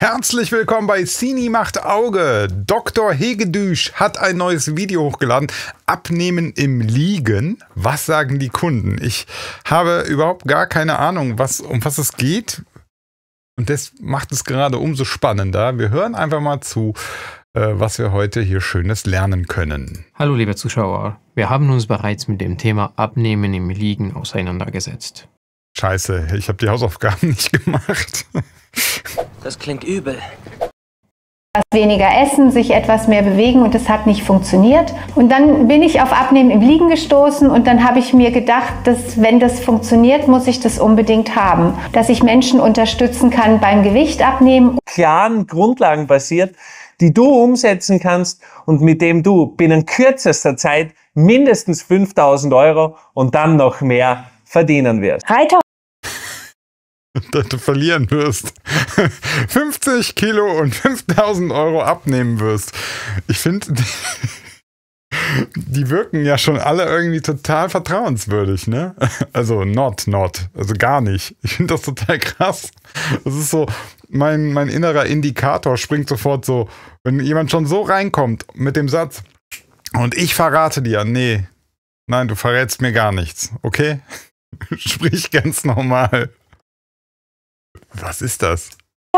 Herzlich willkommen bei Cini macht Auge. Dr. Hegedüsch hat ein neues Video hochgeladen. Abnehmen im Liegen. Was sagen die Kunden? Ich habe überhaupt gar keine Ahnung, was, um was es geht. Und das macht es gerade umso spannender. Wir hören einfach mal zu, äh, was wir heute hier Schönes lernen können. Hallo liebe Zuschauer. Wir haben uns bereits mit dem Thema Abnehmen im Liegen auseinandergesetzt. Scheiße, ich habe die Hausaufgaben nicht gemacht. Das klingt übel. Weniger essen, sich etwas mehr bewegen und das hat nicht funktioniert. Und dann bin ich auf Abnehmen im Liegen gestoßen und dann habe ich mir gedacht, dass wenn das funktioniert, muss ich das unbedingt haben, dass ich Menschen unterstützen kann beim Gewicht abnehmen. Klaren Grundlagen basiert, die du umsetzen kannst und mit dem du binnen kürzester Zeit mindestens 5000 Euro und dann noch mehr verdienen wirst. dass du verlieren wirst, 50 Kilo und 5000 Euro abnehmen wirst. Ich finde, die wirken ja schon alle irgendwie total vertrauenswürdig, ne? Also not, not, also gar nicht. Ich finde das total krass. Das ist so, mein, mein innerer Indikator springt sofort so, wenn jemand schon so reinkommt mit dem Satz, und ich verrate dir, nee, nein, du verrätst mir gar nichts, okay? Sprich ganz normal. Was ist das?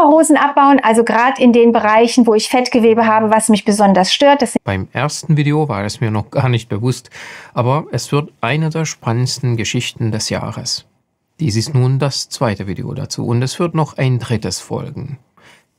Hosen abbauen, also gerade in den Bereichen, wo ich Fettgewebe habe, was mich besonders stört. Beim ersten Video war es mir noch gar nicht bewusst, aber es wird eine der spannendsten Geschichten des Jahres. Dies ist nun das zweite Video dazu und es wird noch ein drittes folgen.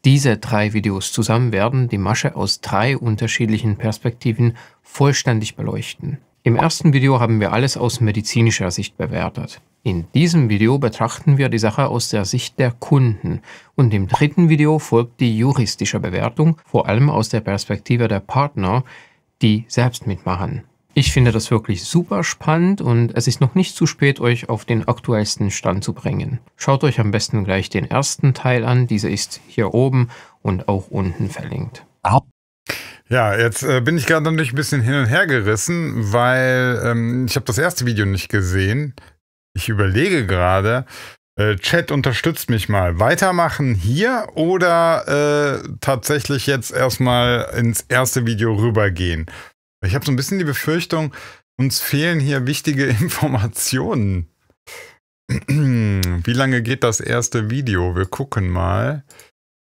Diese drei Videos zusammen werden die Masche aus drei unterschiedlichen Perspektiven vollständig beleuchten. Im ersten Video haben wir alles aus medizinischer Sicht bewertet. In diesem Video betrachten wir die Sache aus der Sicht der Kunden und im dritten Video folgt die juristische Bewertung, vor allem aus der Perspektive der Partner, die selbst mitmachen. Ich finde das wirklich super spannend und es ist noch nicht zu spät, euch auf den aktuellsten Stand zu bringen. Schaut euch am besten gleich den ersten Teil an, dieser ist hier oben und auch unten verlinkt. Ab ja, jetzt äh, bin ich gerade natürlich ein bisschen hin und her gerissen, weil ähm, ich habe das erste Video nicht gesehen. Ich überlege gerade, äh, Chat unterstützt mich mal. Weitermachen hier oder äh, tatsächlich jetzt erstmal ins erste Video rübergehen? Ich habe so ein bisschen die Befürchtung, uns fehlen hier wichtige Informationen. Wie lange geht das erste Video? Wir gucken mal.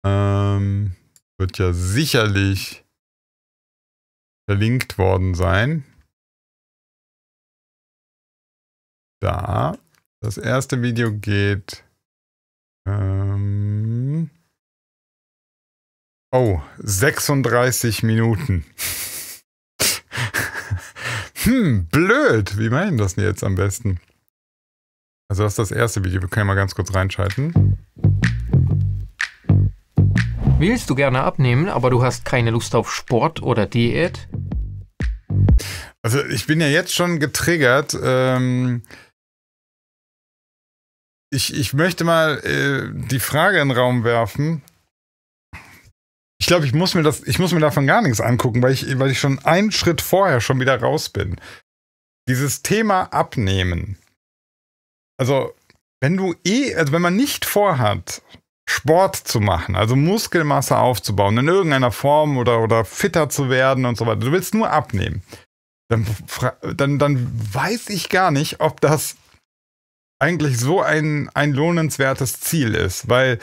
Ähm, wird ja sicherlich verlinkt worden sein. Da. Das erste Video geht. Ähm, oh, 36 Minuten. hm, blöd. Wie meinen das denn jetzt am besten? Also das ist das erste Video. Wir können ja mal ganz kurz reinschalten willst du gerne abnehmen, aber du hast keine Lust auf Sport oder Diät? Also ich bin ja jetzt schon getriggert. Ähm ich, ich möchte mal äh, die Frage in den Raum werfen. Ich glaube, ich muss mir ich muss mir davon gar nichts angucken, weil ich, weil ich schon einen Schritt vorher schon wieder raus bin. Dieses Thema Abnehmen. Also, wenn du eh, also wenn man nicht vorhat, Sport zu machen, also Muskelmasse aufzubauen, in irgendeiner Form oder, oder fitter zu werden und so weiter. Du willst nur abnehmen. Dann, dann, dann weiß ich gar nicht, ob das eigentlich so ein, ein lohnenswertes Ziel ist, weil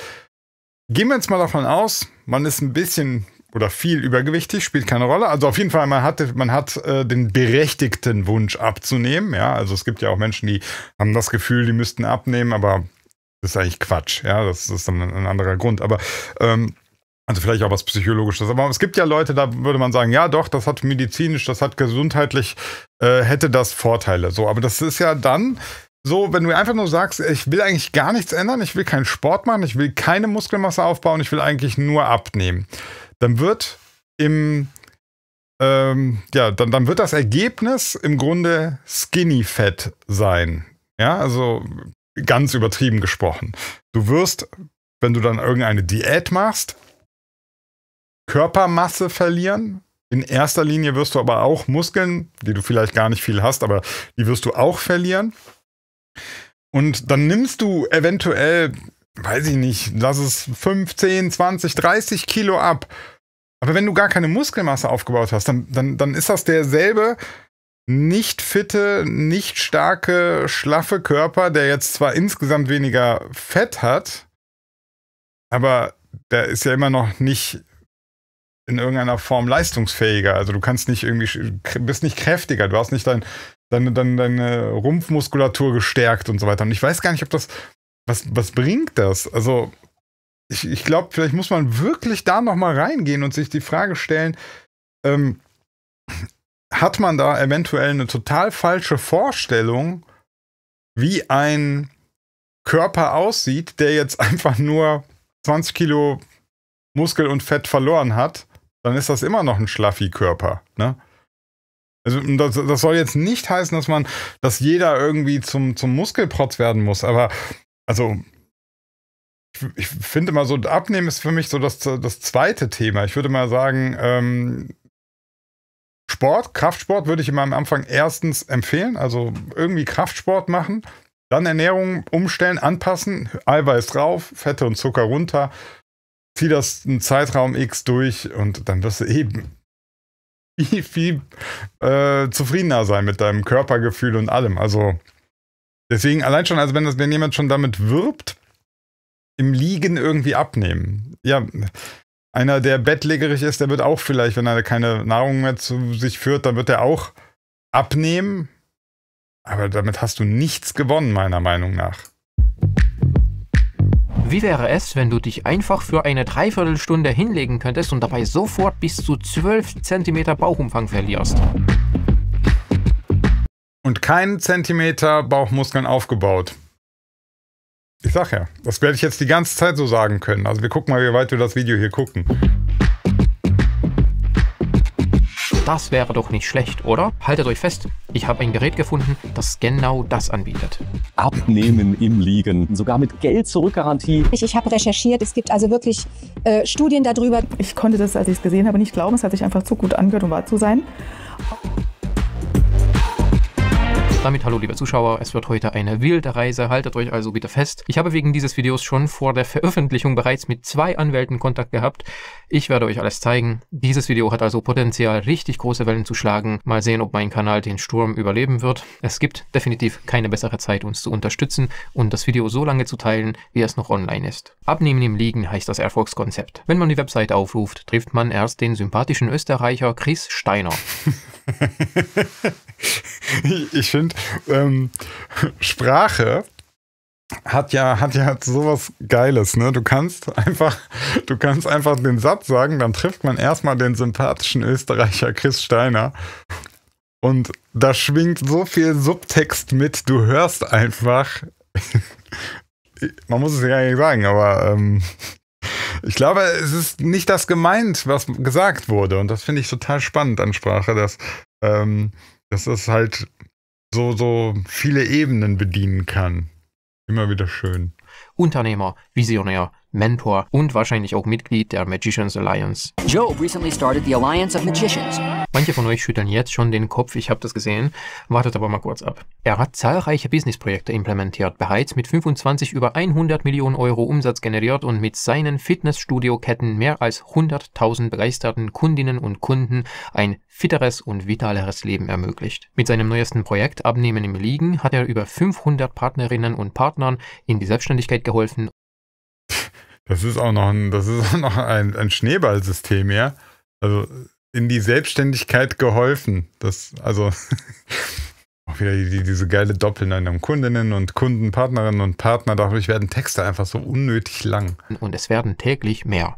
gehen wir jetzt mal davon aus, man ist ein bisschen oder viel übergewichtig, spielt keine Rolle. Also auf jeden Fall, man hat, man hat äh, den berechtigten Wunsch abzunehmen. Ja, also es gibt ja auch Menschen, die haben das Gefühl, die müssten abnehmen, aber das ist eigentlich Quatsch, ja, das ist dann ein anderer Grund. Aber ähm, also vielleicht auch was Psychologisches. Aber es gibt ja Leute, da würde man sagen, ja doch, das hat medizinisch, das hat gesundheitlich, äh, hätte das Vorteile. So, aber das ist ja dann so, wenn du einfach nur sagst, ich will eigentlich gar nichts ändern, ich will keinen Sport machen, ich will keine Muskelmasse aufbauen, ich will eigentlich nur abnehmen, dann wird im ähm, ja, dann, dann wird das Ergebnis im Grunde Skinny Fat sein. Ja, also ganz übertrieben gesprochen. Du wirst, wenn du dann irgendeine Diät machst, Körpermasse verlieren. In erster Linie wirst du aber auch Muskeln, die du vielleicht gar nicht viel hast, aber die wirst du auch verlieren. Und dann nimmst du eventuell, weiß ich nicht, lass es 15, 20, 30 Kilo ab. Aber wenn du gar keine Muskelmasse aufgebaut hast, dann, dann, dann ist das derselbe nicht fitte, nicht starke, schlaffe Körper, der jetzt zwar insgesamt weniger Fett hat, aber der ist ja immer noch nicht in irgendeiner Form leistungsfähiger. Also du kannst nicht irgendwie, bist nicht kräftiger, du hast nicht dein, deine, deine, deine Rumpfmuskulatur gestärkt und so weiter. Und ich weiß gar nicht, ob das, was, was bringt das? Also ich, ich glaube, vielleicht muss man wirklich da nochmal reingehen und sich die Frage stellen, ähm, hat man da eventuell eine total falsche Vorstellung, wie ein Körper aussieht, der jetzt einfach nur 20 Kilo Muskel und Fett verloren hat, dann ist das immer noch ein schlaffi Körper. Ne? Also das, das, soll jetzt nicht heißen, dass man, dass jeder irgendwie zum, zum Muskelprotz werden muss, aber also ich, finde mal so, Abnehmen ist für mich so das, das zweite Thema. Ich würde mal sagen, ähm, Sport, Kraftsport würde ich immer am Anfang erstens empfehlen, also irgendwie Kraftsport machen, dann Ernährung umstellen, anpassen, Eiweiß drauf, Fette und Zucker runter, zieh das einen Zeitraum X durch und dann wirst du eben viel, viel äh, zufriedener sein mit deinem Körpergefühl und allem. Also deswegen allein schon, also wenn, das, wenn jemand schon damit wirbt, im Liegen irgendwie abnehmen. Ja, einer, der bettlägerig ist, der wird auch vielleicht, wenn er keine Nahrung mehr zu sich führt, dann wird er auch abnehmen. Aber damit hast du nichts gewonnen, meiner Meinung nach. Wie wäre es, wenn du dich einfach für eine Dreiviertelstunde hinlegen könntest und dabei sofort bis zu 12 cm Bauchumfang verlierst? Und keinen Zentimeter Bauchmuskeln aufgebaut. Ich sag ja, das werde ich jetzt die ganze Zeit so sagen können. Also wir gucken mal, wie weit wir das Video hier gucken. Das wäre doch nicht schlecht, oder? Haltet euch fest, ich habe ein Gerät gefunden, das genau das anbietet. Abnehmen im Liegen, sogar mit Geld zurückgarantie. Ich, ich habe recherchiert, es gibt also wirklich äh, Studien darüber. Ich konnte das, als ich es gesehen habe, nicht glauben. Es hat sich einfach zu gut angehört, um wahr zu sein. Damit hallo liebe Zuschauer, es wird heute eine wilde Reise, haltet euch also bitte fest. Ich habe wegen dieses Videos schon vor der Veröffentlichung bereits mit zwei Anwälten Kontakt gehabt. Ich werde euch alles zeigen. Dieses Video hat also Potenzial, richtig große Wellen zu schlagen. Mal sehen, ob mein Kanal den Sturm überleben wird. Es gibt definitiv keine bessere Zeit, uns zu unterstützen und das Video so lange zu teilen, wie es noch online ist. Abnehmen im Liegen heißt das Erfolgskonzept. Wenn man die Website aufruft, trifft man erst den sympathischen Österreicher Chris Steiner. ich finde, ähm, Sprache hat ja, hat ja sowas Geiles, ne? Du kannst einfach, du kannst einfach den Satz sagen, dann trifft man erstmal den sympathischen Österreicher Chris Steiner. Und da schwingt so viel Subtext mit, du hörst einfach. man muss es ja nicht sagen, aber ähm, ich glaube, es ist nicht das gemeint, was gesagt wurde. Und das finde ich total spannend an Sprache, dass ähm, dass es halt so, so viele Ebenen bedienen kann. Immer wieder schön. Unternehmer, Visionär, Mentor und wahrscheinlich auch Mitglied der Magicians Alliance. Job recently started the Alliance of Magicians. Manche von euch schütteln jetzt schon den Kopf, ich habe das gesehen, wartet aber mal kurz ab. Er hat zahlreiche Businessprojekte implementiert, bereits mit 25 über 100 Millionen Euro Umsatz generiert und mit seinen Fitnessstudio-Ketten mehr als 100.000 begeisterten Kundinnen und Kunden ein fitteres und vitaleres Leben ermöglicht. Mit seinem neuesten Projekt Abnehmen im Liegen hat er über 500 Partnerinnen und Partnern in die Selbstständigkeit geholfen das ist auch noch ein, das ist auch noch ein, ein Schneeballsystem, ja. Also in die Selbstständigkeit geholfen. Das, also auch wieder die, die, diese geile Doppelnennung. Kundinnen und Kunden, Partnerinnen und Partner, dadurch werden Texte einfach so unnötig lang. Und es werden täglich mehr.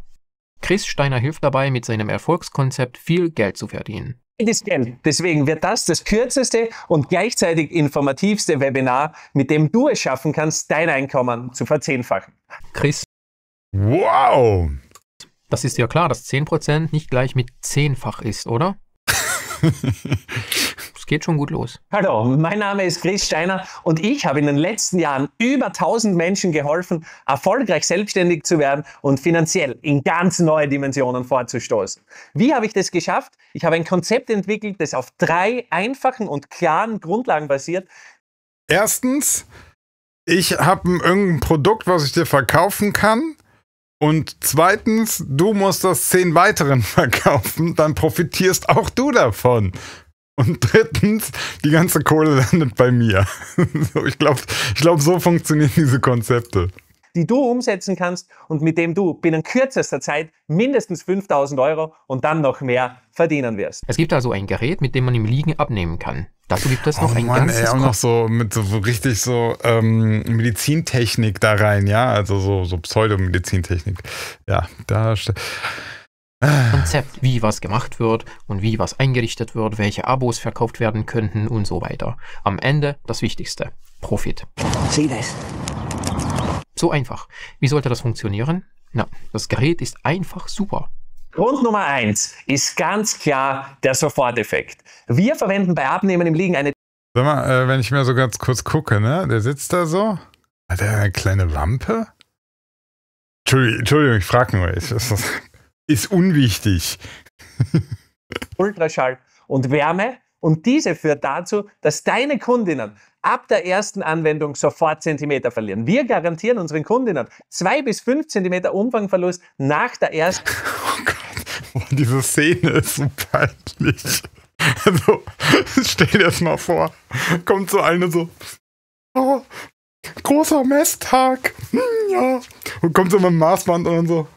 Chris Steiner hilft dabei, mit seinem Erfolgskonzept viel Geld zu verdienen. Deswegen wird das das kürzeste und gleichzeitig informativste Webinar, mit dem du es schaffen kannst, dein Einkommen zu verzehnfachen. Chris Wow! Das ist ja klar, dass 10% nicht gleich mit zehnfach ist, oder? es geht schon gut los. Hallo, mein Name ist Chris Steiner und ich habe in den letzten Jahren über 1000 Menschen geholfen, erfolgreich selbstständig zu werden und finanziell in ganz neue Dimensionen vorzustoßen. Wie habe ich das geschafft? Ich habe ein Konzept entwickelt, das auf drei einfachen und klaren Grundlagen basiert. Erstens, ich habe irgendein Produkt, was ich dir verkaufen kann. Und zweitens, du musst das zehn weiteren verkaufen, dann profitierst auch du davon. Und drittens, die ganze Kohle landet bei mir. so, ich glaube, ich glaub, so funktionieren diese Konzepte. Die du umsetzen kannst und mit dem du binnen kürzester Zeit mindestens 5000 Euro und dann noch mehr verdienen wirst. Es gibt also ein Gerät, mit dem man im Liegen abnehmen kann. Dazu gibt es noch oh ein Mann, ganzes ey, auch noch so mit so richtig so ähm, Medizintechnik da rein, ja, also so, so Pseudomedizintechnik. Ja, da Konzept, wie was gemacht wird und wie was eingerichtet wird, welche Abos verkauft werden könnten und so weiter. Am Ende das Wichtigste: Profit. Sieh das. So einfach. Wie sollte das funktionieren? Na, das Gerät ist einfach super. Grund Nummer eins ist ganz klar der Soforteffekt. Wir verwenden bei Abnehmen im Liegen eine. Sag mal, äh, wenn ich mir so ganz kurz gucke, ne? Der sitzt da so. Hat er eine kleine Wampe? Entschuldigung, Entschuldigung ich frage nur. Ist, ist unwichtig. Ultraschall und Wärme und diese führt dazu, dass deine Kundinnen ab der ersten Anwendung sofort Zentimeter verlieren. Wir garantieren unseren Kundinnen zwei bis fünf Zentimeter Umfangverlust nach der ersten. Oh Gott, oh, diese Szene ist so peinlich. Also, stell dir das mal vor. Kommt so eine so. Oh, großer Messtag. Hm, ja. Und kommt so mit dem Maßband und dann so.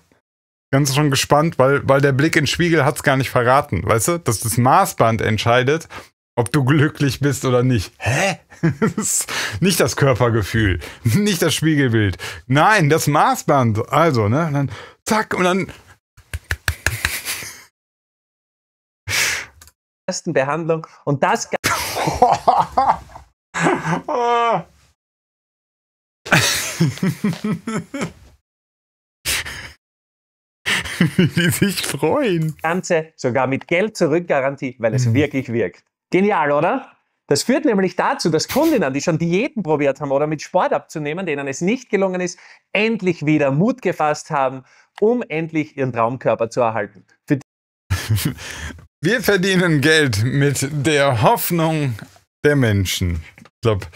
Ganz schon gespannt, weil, weil der Blick in den Spiegel hat es gar nicht verraten. Weißt du, dass das Maßband entscheidet, ob du glücklich bist oder nicht. Hä? nicht das Körpergefühl, nicht das Spiegelbild. Nein, das Maßband. Also, ne? Und dann zack und dann. Ersten Behandlung und das. Wie die sich freuen. Ganze sogar mit Geld zurück Garantie, weil es mhm. wirklich wirkt. Genial, oder? Das führt nämlich dazu, dass Kundinnen, die schon Diäten probiert haben oder mit Sport abzunehmen, denen es nicht gelungen ist, endlich wieder Mut gefasst haben, um endlich ihren Traumkörper zu erhalten. Wir verdienen Geld mit der Hoffnung der Menschen. Ich glaube,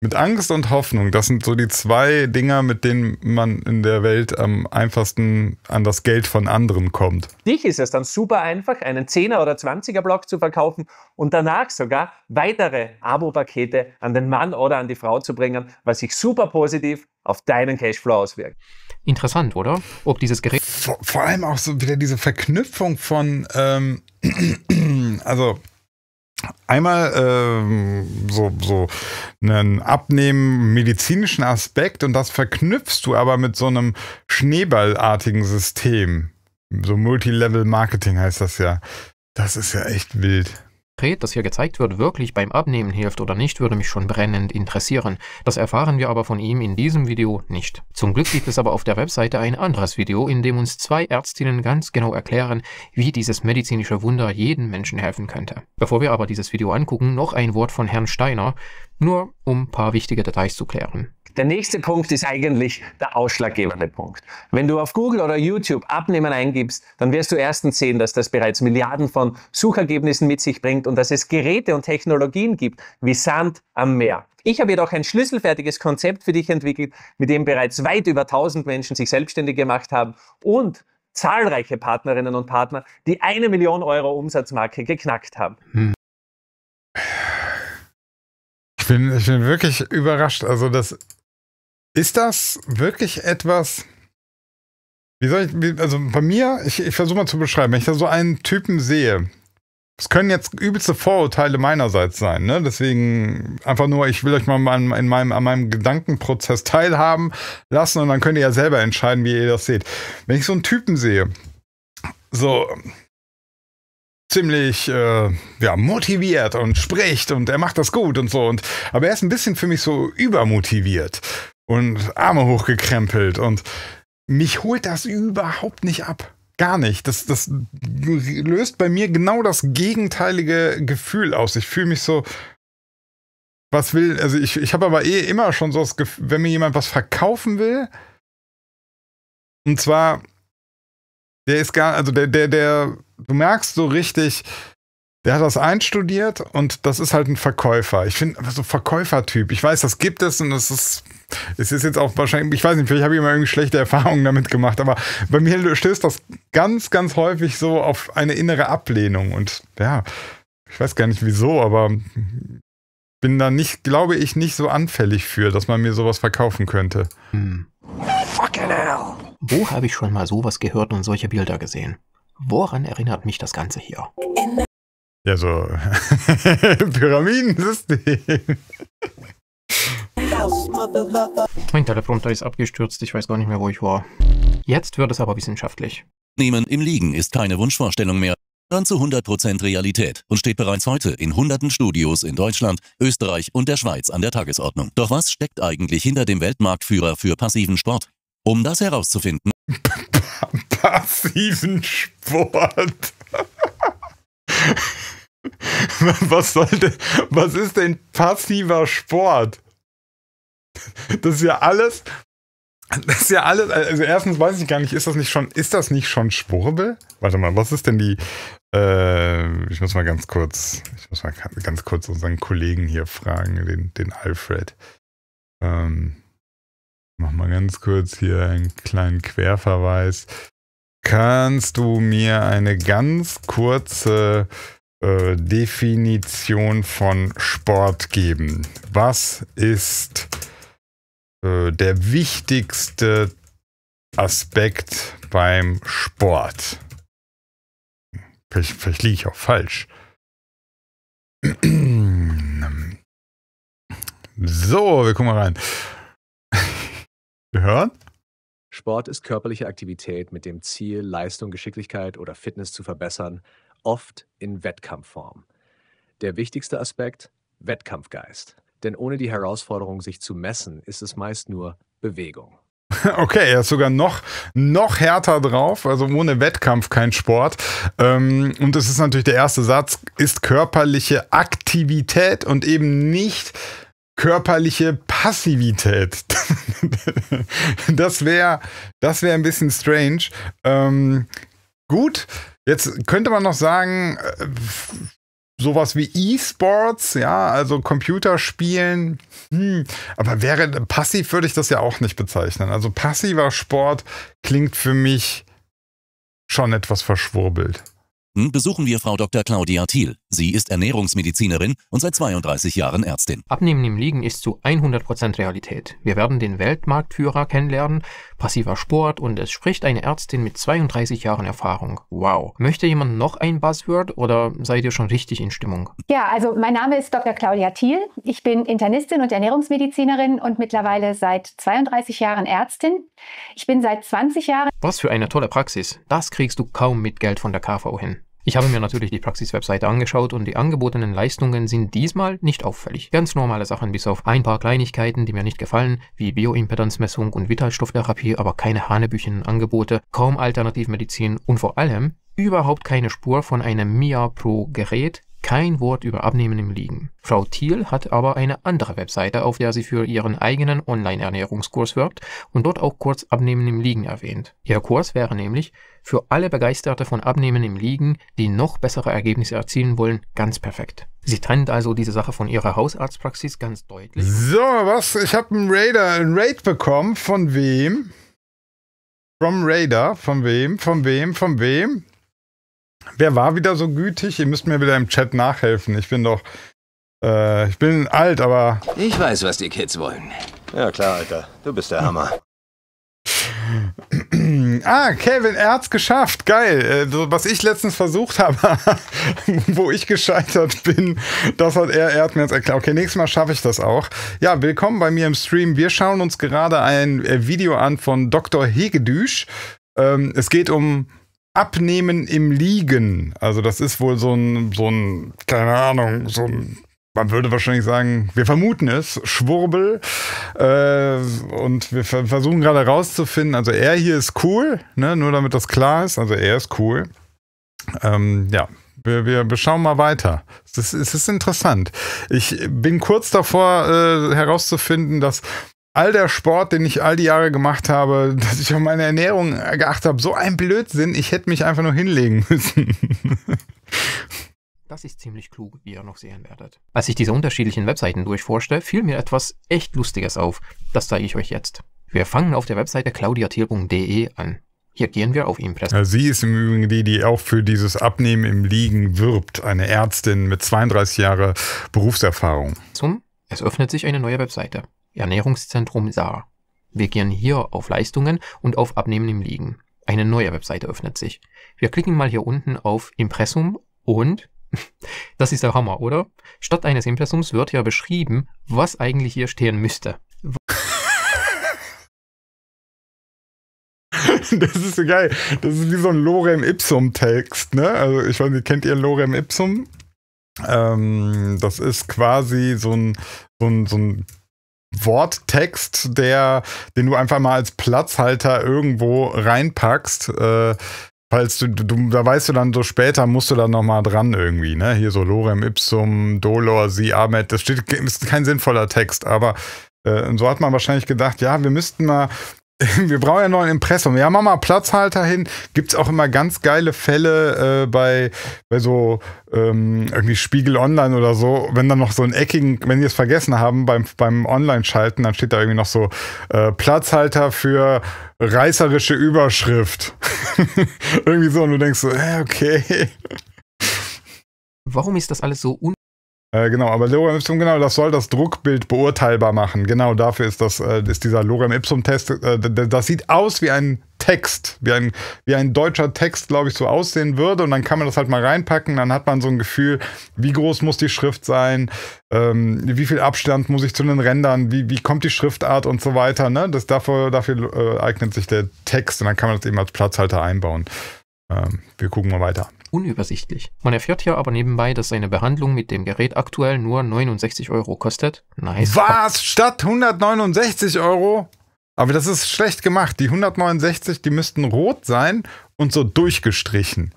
mit Angst und Hoffnung, das sind so die zwei Dinger, mit denen man in der Welt am einfachsten an das Geld von anderen kommt. Dich ist es dann super einfach, einen 10er oder 20er Block zu verkaufen und danach sogar weitere Abo-Pakete an den Mann oder an die Frau zu bringen, was sich super positiv auf deinen Cashflow auswirkt. Interessant, oder? Ob dieses Gerät. Vor, vor allem auch so wieder diese Verknüpfung von, ähm, also Einmal äh, so, so einen abnehmen medizinischen Aspekt und das verknüpfst du aber mit so einem schneeballartigen System. So Multilevel Marketing heißt das ja. Das ist ja echt wild konkret das hier gezeigt wird, wirklich beim Abnehmen hilft oder nicht, würde mich schon brennend interessieren. Das erfahren wir aber von ihm in diesem Video nicht. Zum Glück gibt es aber auf der Webseite ein anderes Video, in dem uns zwei Ärztinnen ganz genau erklären, wie dieses medizinische Wunder jedem Menschen helfen könnte. Bevor wir aber dieses Video angucken, noch ein Wort von Herrn Steiner, nur um ein paar wichtige Details zu klären. Der nächste Punkt ist eigentlich der ausschlaggebende Punkt. Wenn du auf Google oder YouTube Abnehmen eingibst, dann wirst du erstens sehen, dass das bereits Milliarden von Suchergebnissen mit sich bringt und dass es Geräte und Technologien gibt wie Sand am Meer. Ich habe jedoch ein schlüsselfertiges Konzept für dich entwickelt, mit dem bereits weit über 1000 Menschen sich selbstständig gemacht haben und zahlreiche Partnerinnen und Partner die eine Million Euro Umsatzmarke geknackt haben. Hm. Ich, bin, ich bin wirklich überrascht. Also das ist das wirklich etwas, wie soll ich, also bei mir, ich, ich versuche mal zu beschreiben, wenn ich da so einen Typen sehe, es können jetzt übelste Vorurteile meinerseits sein, ne? Deswegen einfach nur, ich will euch mal in meinem, an meinem Gedankenprozess teilhaben lassen und dann könnt ihr ja selber entscheiden, wie ihr das seht. Wenn ich so einen Typen sehe, so ziemlich äh, ja, motiviert und spricht und er macht das gut und so und aber er ist ein bisschen für mich so übermotiviert und Arme hochgekrempelt und mich holt das überhaupt nicht ab. Gar nicht. Das, das löst bei mir genau das gegenteilige Gefühl aus. Ich fühle mich so, was will, also ich, ich habe aber eh immer schon so das Gefühl, wenn mir jemand was verkaufen will, und zwar, der ist gar, also der, der, der, du merkst so richtig, der hat das einstudiert und das ist halt ein Verkäufer. Ich finde, so Verkäufertyp, ich weiß, das gibt es und das ist es ist jetzt auch wahrscheinlich, ich weiß nicht, vielleicht habe ich immer irgendwie schlechte Erfahrungen damit gemacht, aber bei mir stößt das ganz, ganz häufig so auf eine innere Ablehnung. Und ja, ich weiß gar nicht wieso, aber bin da nicht, glaube ich, nicht so anfällig für, dass man mir sowas verkaufen könnte. Hm. Fucking hell. Wo habe ich schon mal sowas gehört und solche Bilder gesehen? Woran erinnert mich das Ganze hier? Ja, so Pyramidensystem. Mein Teleprompter ist abgestürzt, ich weiß gar nicht mehr, wo ich war. Jetzt wird es aber wissenschaftlich. Nehmen im Liegen ist keine Wunschvorstellung mehr, sondern zu 100% Realität und steht bereits heute in hunderten Studios in Deutschland, Österreich und der Schweiz an der Tagesordnung. Doch was steckt eigentlich hinter dem Weltmarktführer für passiven Sport? Um das herauszufinden... passiven Sport? was sollte... Was ist denn passiver Sport? Das ist ja alles. Das ist ja alles. Also erstens weiß ich gar nicht, ist das nicht schon, ist das nicht schon Schwurbel? Warte mal, was ist denn die? Äh, ich muss mal ganz kurz, ich muss mal ganz kurz unseren Kollegen hier fragen, den, den Alfred. Ähm, mach mal ganz kurz hier einen kleinen Querverweis. Kannst du mir eine ganz kurze äh, Definition von Sport geben? Was ist äh, der wichtigste Aspekt beim Sport. Vielleicht, vielleicht liege ich auch falsch. So, wir gucken mal rein. Wir hören? Sport ist körperliche Aktivität mit dem Ziel, Leistung, Geschicklichkeit oder Fitness zu verbessern, oft in Wettkampfform. Der wichtigste Aspekt? Wettkampfgeist. Denn ohne die Herausforderung, sich zu messen, ist es meist nur Bewegung. Okay, er ist sogar noch, noch härter drauf, also ohne Wettkampf kein Sport. Ähm, und es ist natürlich der erste Satz, ist körperliche Aktivität und eben nicht körperliche Passivität. das wäre das wär ein bisschen strange. Ähm, gut, jetzt könnte man noch sagen, äh, sowas wie E-Sports, ja, also Computerspielen. Hm, aber wäre passiv würde ich das ja auch nicht bezeichnen. Also passiver Sport klingt für mich schon etwas verschwurbelt. Hm, besuchen wir Frau Dr. Claudia Thiel. Sie ist Ernährungsmedizinerin und seit 32 Jahren Ärztin. Abnehmen im Liegen ist zu 100% Realität. Wir werden den Weltmarktführer kennenlernen, passiver Sport und es spricht eine Ärztin mit 32 Jahren Erfahrung. Wow. Möchte jemand noch ein Buzzword oder seid ihr schon richtig in Stimmung? Ja, also mein Name ist Dr. Claudia Thiel. Ich bin Internistin und Ernährungsmedizinerin und mittlerweile seit 32 Jahren Ärztin. Ich bin seit 20 Jahren. Was für eine tolle Praxis. Das kriegst du kaum mit Geld von der KV hin. Ich habe mir natürlich die Praxis-Webseite angeschaut und die angebotenen Leistungen sind diesmal nicht auffällig. Ganz normale Sachen bis auf ein paar Kleinigkeiten, die mir nicht gefallen, wie Bioimpedanzmessung und Vitalstofftherapie, aber keine hanebüchen Angebote, kaum Alternativmedizin und vor allem überhaupt keine Spur von einem MIA pro Gerät, kein Wort über Abnehmen im Liegen. Frau Thiel hat aber eine andere Webseite, auf der sie für ihren eigenen Online-Ernährungskurs wirbt und dort auch kurz Abnehmen im Liegen erwähnt. Ihr Kurs wäre nämlich für alle Begeisterte von Abnehmen im Liegen, die noch bessere Ergebnisse erzielen wollen, ganz perfekt. Sie trennt also diese Sache von ihrer Hausarztpraxis ganz deutlich. So, was? Ich habe einen Raider, einen Raid bekommen. Von wem? From Raider. Von wem? Von wem? Von wem? Wer war wieder so gütig? Ihr müsst mir wieder im Chat nachhelfen. Ich bin doch. Äh, ich bin alt, aber. Ich weiß, was die Kids wollen. Ja, klar, Alter. Du bist der Hammer. ah, Kevin, er hat's geschafft. Geil. Äh, was ich letztens versucht habe, wo ich gescheitert bin, das hat er, er hat mir jetzt erklärt. Okay, nächstes Mal schaffe ich das auch. Ja, willkommen bei mir im Stream. Wir schauen uns gerade ein äh, Video an von Dr. Hegedüsch. Ähm, es geht um Abnehmen im Liegen. Also das ist wohl so ein, so ein, keine Ahnung, so ein man würde wahrscheinlich sagen, wir vermuten es, Schwurbel. Äh, und wir versuchen gerade herauszufinden, also er hier ist cool, ne? nur damit das klar ist, also er ist cool. Ähm, ja, wir, wir, wir schauen mal weiter. Es ist, es ist interessant. Ich bin kurz davor äh, herauszufinden, dass all der Sport, den ich all die Jahre gemacht habe, dass ich auf meine Ernährung geachtet habe, so ein Blödsinn, ich hätte mich einfach nur hinlegen müssen. Das ist ziemlich klug, wie ihr noch sehen werdet. Als ich diese unterschiedlichen Webseiten durchforschte, fiel mir etwas echt Lustiges auf. Das zeige ich euch jetzt. Wir fangen auf der Webseite claudiatil.de an. Hier gehen wir auf Impress. Sie ist im Übrigen die, die auch für dieses Abnehmen im Liegen wirbt. Eine Ärztin mit 32 Jahren Berufserfahrung. Zum Es öffnet sich eine neue Webseite. Ernährungszentrum Saar. Wir gehen hier auf Leistungen und auf Abnehmen im Liegen. Eine neue Webseite öffnet sich. Wir klicken mal hier unten auf Impressum und das ist der Hammer, oder? Statt eines Impressums wird ja beschrieben, was eigentlich hier stehen müsste. Das ist so geil. Das ist wie so ein Lorem Ipsum-Text, ne? Also ich weiß nicht, kennt ihr Lorem Ipsum? Ähm, das ist quasi so ein, so ein, so ein Worttext, der, den du einfach mal als Platzhalter irgendwo reinpackst. Äh, falls du, du, da weißt du dann so später, musst du dann nochmal dran irgendwie, ne? Hier so Lorem Ipsum, Dolor, Sie, Ahmed, das steht, ist kein sinnvoller Text, aber äh, so hat man wahrscheinlich gedacht, ja, wir müssten mal wir brauchen ja noch ein Impressum. Ja, mach mal Platzhalter hin. Gibt es auch immer ganz geile Fälle äh, bei, bei so ähm, irgendwie Spiegel Online oder so, wenn dann noch so ein eckigen, wenn die es vergessen haben beim, beim Online-Schalten, dann steht da irgendwie noch so äh, Platzhalter für reißerische Überschrift. irgendwie so, und du denkst so, äh, okay. Warum ist das alles so un äh, genau, aber Lorem Ipsum, genau, das soll das Druckbild beurteilbar machen. Genau dafür ist, das, äh, ist dieser Lorem Ipsum-Test. Äh, das sieht aus wie ein Text, wie ein, wie ein deutscher Text, glaube ich, so aussehen würde. Und dann kann man das halt mal reinpacken. Dann hat man so ein Gefühl, wie groß muss die Schrift sein, ähm, wie viel Abstand muss ich zu den Rändern, wie, wie kommt die Schriftart und so weiter. Ne? Das, dafür dafür äh, eignet sich der Text und dann kann man das eben als Platzhalter einbauen. Ähm, wir gucken mal weiter unübersichtlich. Man erfährt hier aber nebenbei, dass seine Behandlung mit dem Gerät aktuell nur 69 Euro kostet. Nice. Was? Statt 169 Euro? Aber das ist schlecht gemacht. Die 169, die müssten rot sein und so durchgestrichen.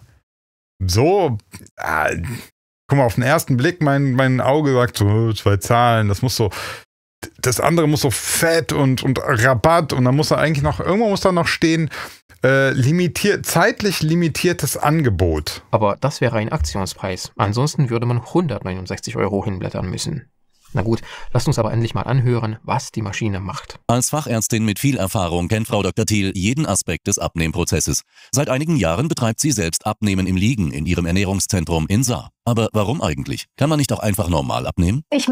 So, äh, guck mal, auf den ersten Blick, mein, mein Auge sagt so, zwei Zahlen, das muss so, das andere muss so fett und, und Rabatt und dann muss er eigentlich noch, irgendwo muss da noch stehen, äh, limitiert, zeitlich limitiertes Angebot. Aber das wäre ein Aktionspreis. Ansonsten würde man 169 Euro hinblättern müssen. Na gut, lasst uns aber endlich mal anhören, was die Maschine macht. Als Fachärztin mit viel Erfahrung kennt Frau Dr. Thiel jeden Aspekt des Abnehmprozesses. Seit einigen Jahren betreibt sie selbst Abnehmen im Liegen in ihrem Ernährungszentrum in Saar. Aber warum eigentlich? Kann man nicht auch einfach normal abnehmen? Ich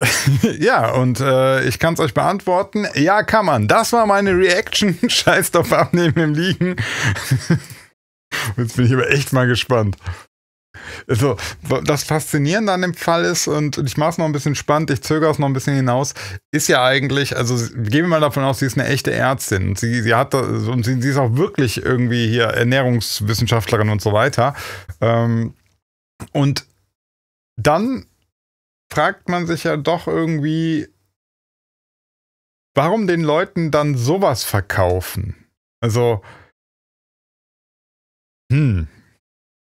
ja, und äh, ich kann es euch beantworten. Ja, kann man. Das war meine Reaction. Scheiß drauf abnehmen im Liegen. Jetzt bin ich aber echt mal gespannt. Also, das Faszinierende an dem Fall ist, und ich mache es noch ein bisschen spannend, ich zögere es noch ein bisschen hinaus, ist ja eigentlich, also gehen wir mal davon aus, sie ist eine echte Ärztin. Sie, sie hat und sie, sie ist auch wirklich irgendwie hier Ernährungswissenschaftlerin und so weiter. Ähm, und dann fragt man sich ja doch irgendwie, warum den Leuten dann sowas verkaufen? Also, hm,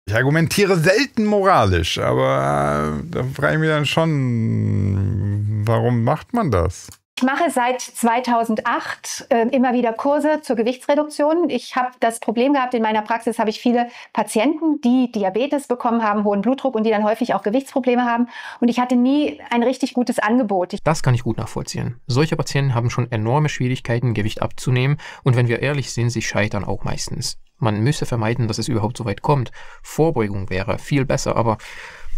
ich argumentiere selten moralisch, aber äh, da frage ich mich dann schon, warum macht man das? Ich mache seit 2008 äh, immer wieder Kurse zur Gewichtsreduktion. Ich habe das Problem gehabt, in meiner Praxis habe ich viele Patienten, die Diabetes bekommen haben, hohen Blutdruck und die dann häufig auch Gewichtsprobleme haben. Und ich hatte nie ein richtig gutes Angebot. das kann ich gut nachvollziehen. Solche Patienten haben schon enorme Schwierigkeiten, Gewicht abzunehmen. Und wenn wir ehrlich sind, sie scheitern auch meistens. Man müsse vermeiden, dass es überhaupt so weit kommt. Vorbeugung wäre viel besser, aber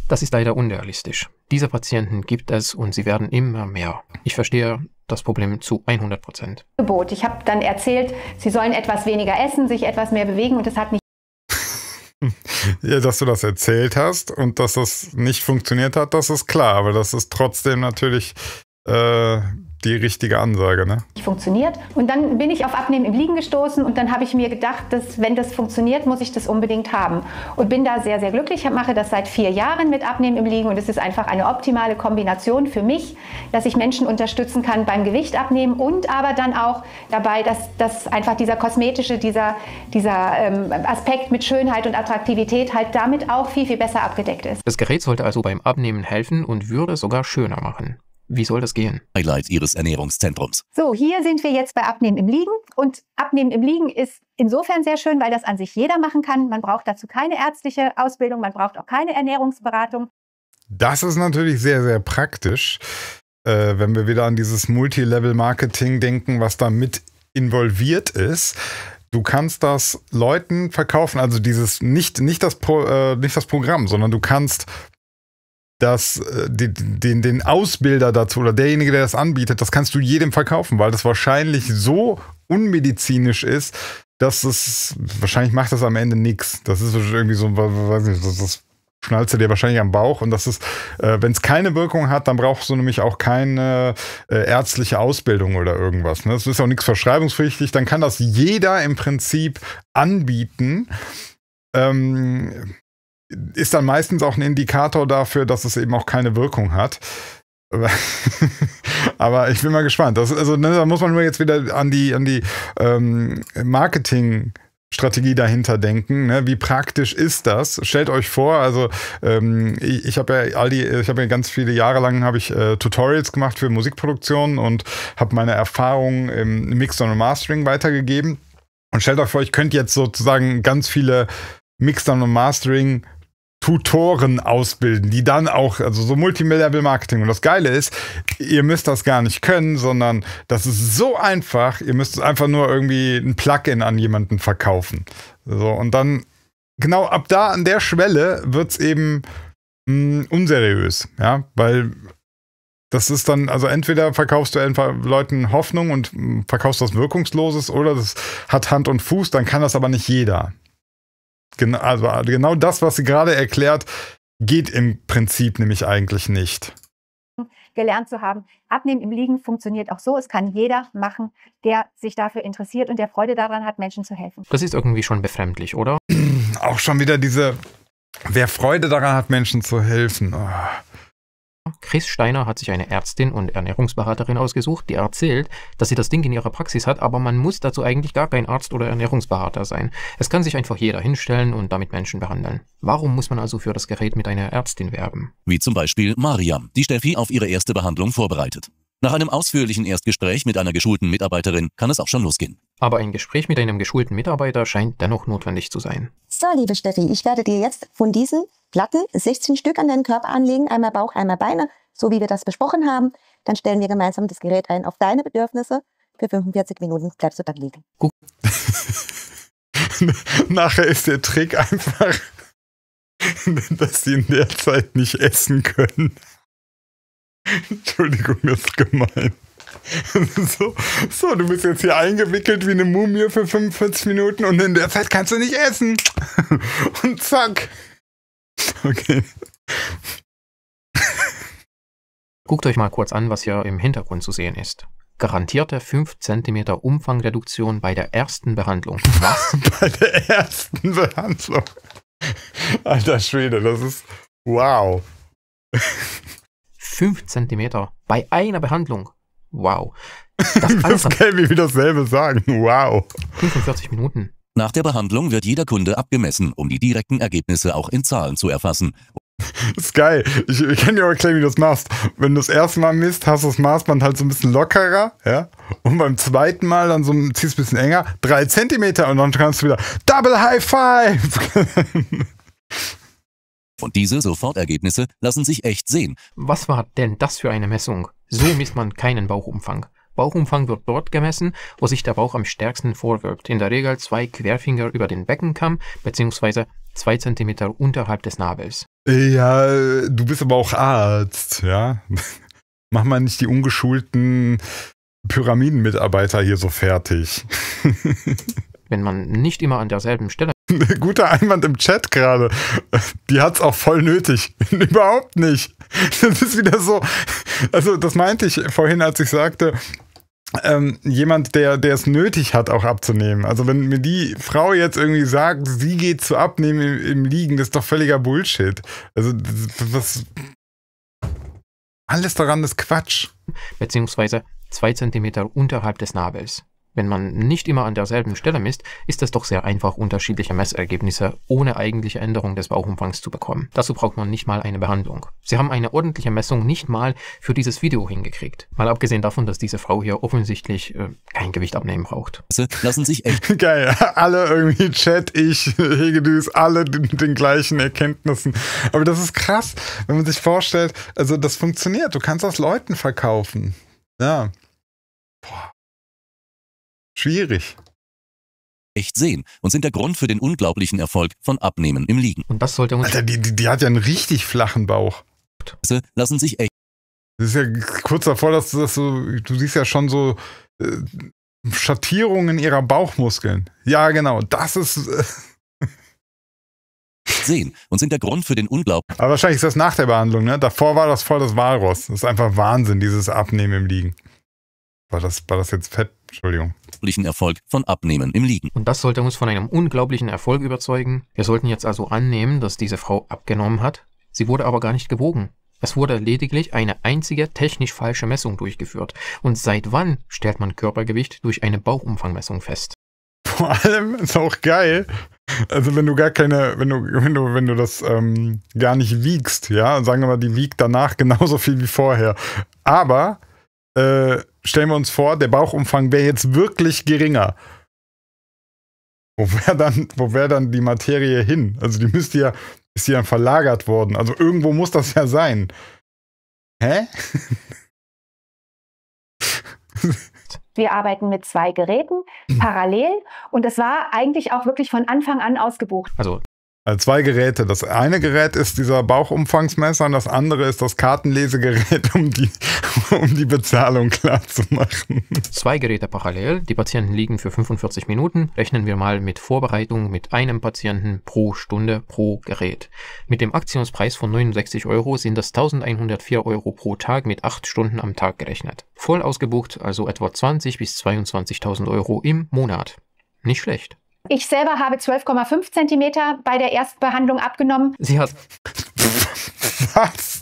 das ist leider unrealistisch dieser Patienten gibt es und sie werden immer mehr. Ich verstehe das Problem zu 100 Prozent. Ich habe dann erzählt, sie sollen etwas weniger essen, sich etwas mehr bewegen und es hat nicht. ja, dass du das erzählt hast und dass das nicht funktioniert hat, das ist klar, aber das ist trotzdem natürlich äh, die richtige Ansage. Ne? Funktioniert. Und dann bin ich auf Abnehmen im Liegen gestoßen und dann habe ich mir gedacht, dass wenn das funktioniert, muss ich das unbedingt haben. Und bin da sehr, sehr glücklich. Ich mache das seit vier Jahren mit Abnehmen im Liegen und es ist einfach eine optimale Kombination für mich, dass ich Menschen unterstützen kann beim Gewicht abnehmen und aber dann auch dabei, dass, dass einfach dieser kosmetische, dieser, dieser ähm, Aspekt mit Schönheit und Attraktivität halt damit auch viel, viel besser abgedeckt ist. Das Gerät sollte also beim Abnehmen helfen und würde sogar schöner machen. Wie soll das gehen? Highlight Ihres Ernährungszentrums. So, hier sind wir jetzt bei Abnehmen im Liegen. Und Abnehmen im Liegen ist insofern sehr schön, weil das an sich jeder machen kann. Man braucht dazu keine ärztliche Ausbildung, man braucht auch keine Ernährungsberatung. Das ist natürlich sehr, sehr praktisch, äh, wenn wir wieder an dieses Multilevel-Marketing denken, was da mit involviert ist. Du kannst das Leuten verkaufen, also dieses nicht, nicht, das, Pro, äh, nicht das Programm, sondern du kannst dass äh, den, den, den Ausbilder dazu oder derjenige, der das anbietet, das kannst du jedem verkaufen, weil das wahrscheinlich so unmedizinisch ist, dass es wahrscheinlich macht das am Ende nichts. Das ist irgendwie so, weiß nicht, das, das schnallst du dir wahrscheinlich am Bauch und das ist, äh, wenn es keine Wirkung hat, dann brauchst du nämlich auch keine äh, ärztliche Ausbildung oder irgendwas. Ne? Das ist auch nichts verschreibungspflichtig, dann kann das jeder im Prinzip anbieten. Ähm, ist dann meistens auch ein Indikator dafür, dass es eben auch keine Wirkung hat. Aber ich bin mal gespannt. Das, also ne, da muss man nur jetzt wieder an die, an die ähm, Marketing- Strategie dahinter denken. Ne? Wie praktisch ist das? Stellt euch vor, also ähm, ich, ich habe ja all die, ich habe ja ganz viele Jahre lang habe ich äh, Tutorials gemacht für Musikproduktion und habe meine Erfahrungen im Mix und Mastering weitergegeben. Und stellt euch vor, ich könnte jetzt sozusagen ganz viele Mixdown und Mastering Tutoren ausbilden, die dann auch, also so Multilevel-Marketing. Und das Geile ist, ihr müsst das gar nicht können, sondern das ist so einfach, ihr müsst einfach nur irgendwie ein Plugin an jemanden verkaufen. So, und dann, genau ab da, an der Schwelle, wird es eben mh, mm, unseriös, ja, weil das ist dann, also entweder verkaufst du einfach Leuten Hoffnung und mm, verkaufst was Wirkungsloses oder das hat Hand und Fuß, dann kann das aber nicht jeder. Genau, also genau das, was sie gerade erklärt, geht im Prinzip nämlich eigentlich nicht. Gelernt zu haben. Abnehmen im Liegen funktioniert auch so. Es kann jeder machen, der sich dafür interessiert und der Freude daran hat, Menschen zu helfen. Das ist irgendwie schon befremdlich, oder? Auch schon wieder diese, wer Freude daran hat, Menschen zu helfen. Oh. Chris Steiner hat sich eine Ärztin und Ernährungsberaterin ausgesucht, die erzählt, dass sie das Ding in ihrer Praxis hat, aber man muss dazu eigentlich gar kein Arzt oder Ernährungsberater sein. Es kann sich einfach jeder hinstellen und damit Menschen behandeln. Warum muss man also für das Gerät mit einer Ärztin werben? Wie zum Beispiel Mariam, die Steffi auf ihre erste Behandlung vorbereitet. Nach einem ausführlichen Erstgespräch mit einer geschulten Mitarbeiterin kann es auch schon losgehen. Aber ein Gespräch mit einem geschulten Mitarbeiter scheint dennoch notwendig zu sein. So, liebe Steffi, ich werde dir jetzt von diesen Platten 16 Stück an deinen Körper anlegen, einmal Bauch, einmal Beine, so wie wir das besprochen haben. Dann stellen wir gemeinsam das Gerät ein auf deine Bedürfnisse. Für 45 Minuten bleibst du dann liegen. Gut. Nachher ist der Trick einfach, dass sie in der Zeit nicht essen können. Entschuldigung, das ist gemein. So, so, du bist jetzt hier eingewickelt wie eine Mumie für 45 Minuten und in der Zeit kannst du nicht essen. Und zack. Okay. Guckt euch mal kurz an, was hier im Hintergrund zu sehen ist. Garantierte 5 cm Umfangreduktion bei der ersten Behandlung. Was? bei der ersten Behandlung. Alter Schwede, das ist wow. 5 cm bei einer Behandlung. Wow. Das, alles das kann wie wir dasselbe sagen. Wow. 45 Minuten. Nach der Behandlung wird jeder Kunde abgemessen, um die direkten Ergebnisse auch in Zahlen zu erfassen. Das ist geil. Ich, ich kann dir auch erklären, wie du das machst. Wenn du das erste Mal misst, hast du das Maßband halt so ein bisschen lockerer, ja. Und beim zweiten Mal dann so ziehst du ein bisschen enger, drei Zentimeter und dann kannst du wieder Double High Five. Und diese Sofortergebnisse lassen sich echt sehen. Was war denn das für eine Messung? So misst man keinen Bauchumfang. Bauchumfang wird dort gemessen, wo sich der Bauch am stärksten vorwirkt. In der Regel zwei Querfinger über den Beckenkamm bzw. zwei Zentimeter unterhalb des Nabels. Ja, du bist aber auch Arzt, ja. Mach mal nicht die ungeschulten Pyramidenmitarbeiter hier so fertig. Wenn man nicht immer an derselben Stelle Guter Einwand im Chat gerade. Die hat's auch voll nötig. Überhaupt nicht. Das ist wieder so. Also, das meinte ich vorhin, als ich sagte, ähm, jemand, der, der es nötig hat, auch abzunehmen. Also, wenn mir die Frau jetzt irgendwie sagt, sie geht zu abnehmen im, im Liegen, das ist doch völliger Bullshit. Also, was. Alles daran ist Quatsch. Beziehungsweise zwei Zentimeter unterhalb des Nabels. Wenn man nicht immer an derselben Stelle misst, ist es doch sehr einfach, unterschiedliche Messergebnisse ohne eigentliche Änderung des Bauchumfangs zu bekommen. Dazu braucht man nicht mal eine Behandlung. Sie haben eine ordentliche Messung nicht mal für dieses Video hingekriegt. Mal abgesehen davon, dass diese Frau hier offensichtlich äh, kein Gewicht abnehmen braucht. Also, lassen sich echt... Geil, alle irgendwie Chat, ich, Hegedüs, alle den, den gleichen Erkenntnissen. Aber das ist krass, wenn man sich vorstellt, also das funktioniert, du kannst das Leuten verkaufen. Ja. Boah. Schwierig. Echt sehen und sind der Grund für den unglaublichen Erfolg von Abnehmen im Liegen. Und das sollte uns. Alter, die, die, die hat ja einen richtig flachen Bauch. Lassen sich echt. Das ist ja kurz davor, dass du das so. Du siehst ja schon so. Äh, Schattierungen ihrer Bauchmuskeln. Ja, genau. Das ist. Äh sehen und sind der Grund für den Unglaublichen. Aber wahrscheinlich ist das nach der Behandlung, ne? Davor war das voll das Walross. Das ist einfach Wahnsinn, dieses Abnehmen im Liegen. War das, war das jetzt Fett? Entschuldigung sportlichen Erfolg von Abnehmen im Liegen. Und das sollte uns von einem unglaublichen Erfolg überzeugen. Wir sollten jetzt also annehmen, dass diese Frau abgenommen hat. Sie wurde aber gar nicht gewogen. Es wurde lediglich eine einzige technisch falsche Messung durchgeführt. Und seit wann stellt man Körpergewicht durch eine Bauchumfangmessung fest? Vor allem ist auch geil. Also wenn du gar keine, wenn du, wenn du, wenn du das ähm, gar nicht wiegst, ja, sagen wir mal, die wiegt danach genauso viel wie vorher. Aber äh, stellen wir uns vor, der Bauchumfang wäre jetzt wirklich geringer. Wo wäre dann, wär dann die Materie hin? Also die müsste ja, ist die dann verlagert worden. Also irgendwo muss das ja sein. Hä? Wir arbeiten mit zwei Geräten parallel und es war eigentlich auch wirklich von Anfang an ausgebucht. Also also zwei Geräte. Das eine Gerät ist dieser Bauchumfangsmesser und das andere ist das Kartenlesegerät, um die, um die Bezahlung klar zu machen. Zwei Geräte parallel. Die Patienten liegen für 45 Minuten. Rechnen wir mal mit Vorbereitung mit einem Patienten pro Stunde pro Gerät. Mit dem Aktionspreis von 69 Euro sind das 1104 Euro pro Tag mit 8 Stunden am Tag gerechnet. Voll ausgebucht, also etwa 20 bis 22.000 Euro im Monat. Nicht schlecht. Ich selber habe 12,5 Zentimeter bei der Erstbehandlung abgenommen. Sie hat. Was?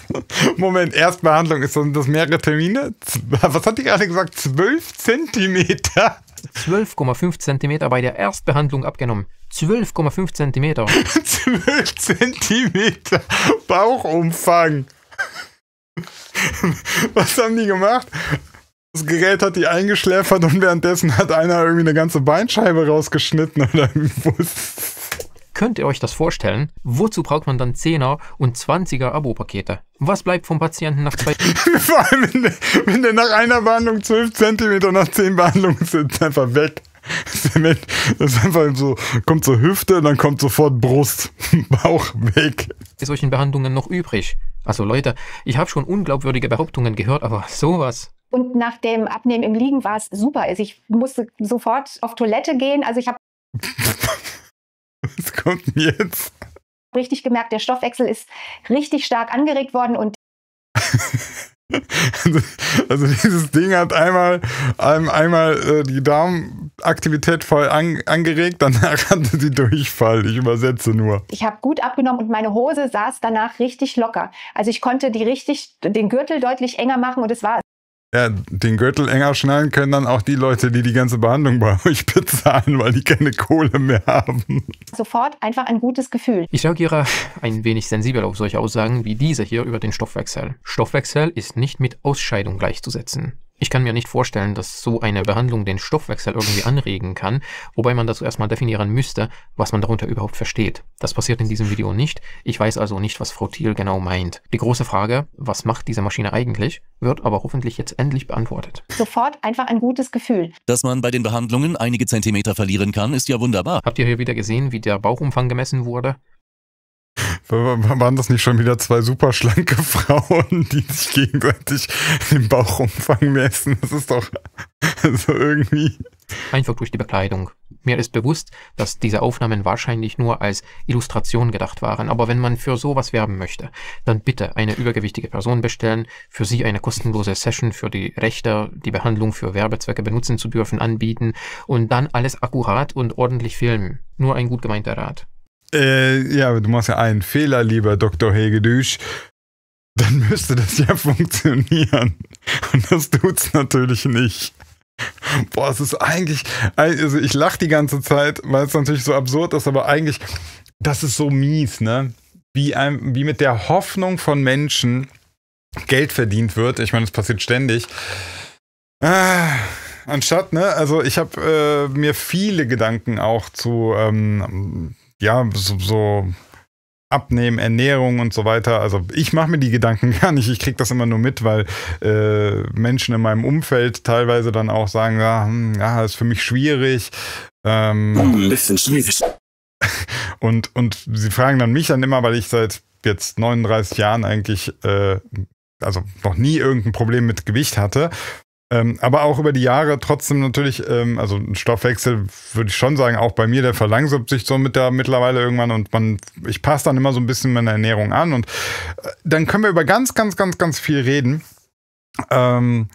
Moment, Erstbehandlung ist das mehrere Termine? Was hat die gerade gesagt? 12 Zentimeter? 12,5 Zentimeter bei der Erstbehandlung abgenommen. 12,5 Zentimeter. 12 Zentimeter Bauchumfang. Was haben die gemacht? Das Gerät hat die eingeschläfert und währenddessen hat einer irgendwie eine ganze Beinscheibe rausgeschnitten oder Könnt ihr euch das vorstellen? Wozu braucht man dann 10er und 20er Abo-Pakete? Was bleibt vom Patienten nach zwei... Vor allem, wenn der, wenn der nach einer Behandlung 12 cm, nach 10 Behandlungen sind einfach weg. Das ist einfach so, kommt zur Hüfte und dann kommt sofort Brust, Bauch weg. Ist solchen Behandlungen noch übrig? Also Leute, ich habe schon unglaubwürdige Behauptungen gehört, aber sowas. Und nach dem Abnehmen im Liegen war es super. Also ich musste sofort auf Toilette gehen. Also ich habe. Was kommt denn jetzt? Richtig gemerkt, der Stoffwechsel ist richtig stark angeregt worden und. also, also, dieses Ding hat einmal, einmal äh, die Darmaktivität voll an, angeregt, danach hatte sie Durchfall. Ich übersetze nur. Ich habe gut abgenommen und meine Hose saß danach richtig locker. Also ich konnte die richtig den Gürtel deutlich enger machen und es war ja, den Gürtel enger schnallen können dann auch die Leute, die die ganze Behandlung bei euch bezahlen, weil die keine Kohle mehr haben. Sofort einfach ein gutes Gefühl. Ich reagiere ein wenig sensibel auf solche Aussagen wie diese hier über den Stoffwechsel. Stoffwechsel ist nicht mit Ausscheidung gleichzusetzen. Ich kann mir nicht vorstellen, dass so eine Behandlung den Stoffwechsel irgendwie anregen kann, wobei man dazu erstmal definieren müsste, was man darunter überhaupt versteht. Das passiert in diesem Video nicht. Ich weiß also nicht, was Frau Thiel genau meint. Die große Frage, was macht diese Maschine eigentlich, wird aber hoffentlich jetzt endlich beantwortet. Sofort einfach ein gutes Gefühl. Dass man bei den Behandlungen einige Zentimeter verlieren kann, ist ja wunderbar. Habt ihr hier wieder gesehen, wie der Bauchumfang gemessen wurde? Waren das nicht schon wieder zwei super schlanke Frauen, die sich gegenseitig den Bauchumfang messen? Das ist doch so also irgendwie. Einfach durch die Bekleidung. Mir ist bewusst, dass diese Aufnahmen wahrscheinlich nur als Illustration gedacht waren, aber wenn man für sowas werben möchte, dann bitte eine übergewichtige Person bestellen, für sie eine kostenlose Session für die Rechte, die Behandlung für Werbezwecke benutzen zu dürfen, anbieten und dann alles akkurat und ordentlich filmen. Nur ein gut gemeinter Rat äh, ja, du machst ja einen Fehler, lieber Dr. Hegedüsch, dann müsste das ja funktionieren. Und das tut's natürlich nicht. Boah, es ist eigentlich, also ich lache die ganze Zeit, weil es natürlich so absurd ist, aber eigentlich, das ist so mies, ne? Wie, einem, wie mit der Hoffnung von Menschen Geld verdient wird. Ich meine, es passiert ständig. Ah, anstatt, ne? Also ich habe äh, mir viele Gedanken auch zu ähm, ja, so, so Abnehmen, Ernährung und so weiter. Also ich mache mir die Gedanken gar nicht. Ich kriege das immer nur mit, weil äh, Menschen in meinem Umfeld teilweise dann auch sagen, ja, ah, hm, ja ist für mich schwierig. Ähm, oh, ein bisschen schwierig. Und, und sie fragen dann mich dann immer, weil ich seit jetzt 39 Jahren eigentlich, äh, also noch nie irgendein Problem mit Gewicht hatte. Ähm, aber auch über die Jahre trotzdem natürlich, ähm, also ein Stoffwechsel würde ich schon sagen, auch bei mir, der verlangsamt sich so mit der mittlerweile irgendwann und man, ich passe dann immer so ein bisschen meine Ernährung an und äh, dann können wir über ganz, ganz, ganz, ganz viel reden. Ähm,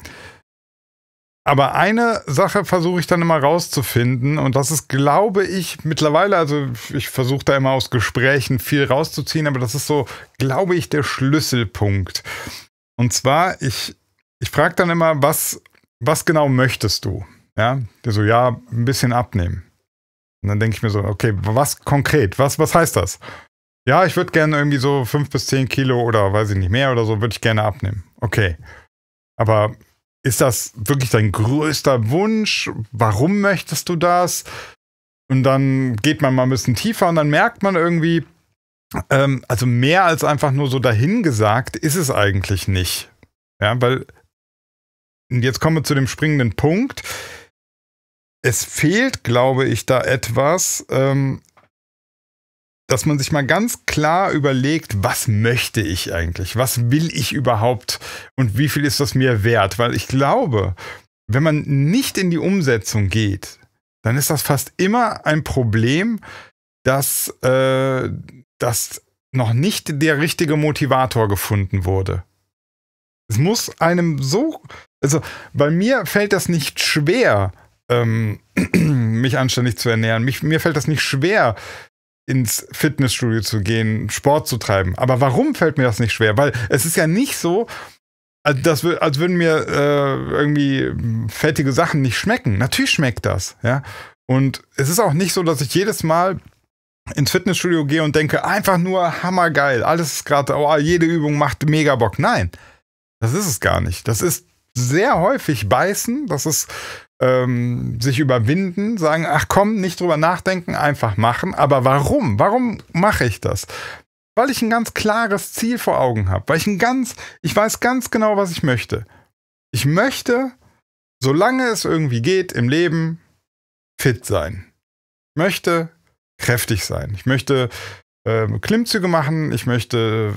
aber eine Sache versuche ich dann immer rauszufinden und das ist, glaube ich, mittlerweile, also ich versuche da immer aus Gesprächen viel rauszuziehen, aber das ist so, glaube ich, der Schlüsselpunkt. Und zwar, ich, ich frage dann immer, was was genau möchtest du? Ja, der so, ja, ein bisschen abnehmen. Und dann denke ich mir so, okay, was konkret? Was, was heißt das? Ja, ich würde gerne irgendwie so fünf bis zehn Kilo oder weiß ich nicht mehr oder so, würde ich gerne abnehmen. Okay. Aber ist das wirklich dein größter Wunsch? Warum möchtest du das? Und dann geht man mal ein bisschen tiefer und dann merkt man irgendwie, ähm, also mehr als einfach nur so dahingesagt ist es eigentlich nicht. Ja, weil und jetzt kommen wir zu dem springenden Punkt. Es fehlt, glaube ich, da etwas, ähm, dass man sich mal ganz klar überlegt, was möchte ich eigentlich? Was will ich überhaupt? Und wie viel ist das mir wert? Weil ich glaube, wenn man nicht in die Umsetzung geht, dann ist das fast immer ein Problem, dass, äh, dass noch nicht der richtige Motivator gefunden wurde. Es muss einem so also bei mir fällt das nicht schwer, ähm, mich anständig zu ernähren. Mich, mir fällt das nicht schwer, ins Fitnessstudio zu gehen, Sport zu treiben. Aber warum fällt mir das nicht schwer? Weil es ist ja nicht so, als, als würden mir äh, irgendwie fettige Sachen nicht schmecken. Natürlich schmeckt das, ja. Und es ist auch nicht so, dass ich jedes Mal ins Fitnessstudio gehe und denke, einfach nur hammergeil, alles ist gerade, oh, jede Übung macht mega Bock. Nein, das ist es gar nicht. Das ist sehr häufig beißen. Das ist ähm, sich überwinden, sagen, ach komm, nicht drüber nachdenken, einfach machen. Aber warum? Warum mache ich das? Weil ich ein ganz klares Ziel vor Augen habe, weil ich ein ganz, ich weiß ganz genau, was ich möchte. Ich möchte, solange es irgendwie geht im Leben, fit sein. Ich möchte kräftig sein. Ich möchte äh, Klimmzüge machen. Ich möchte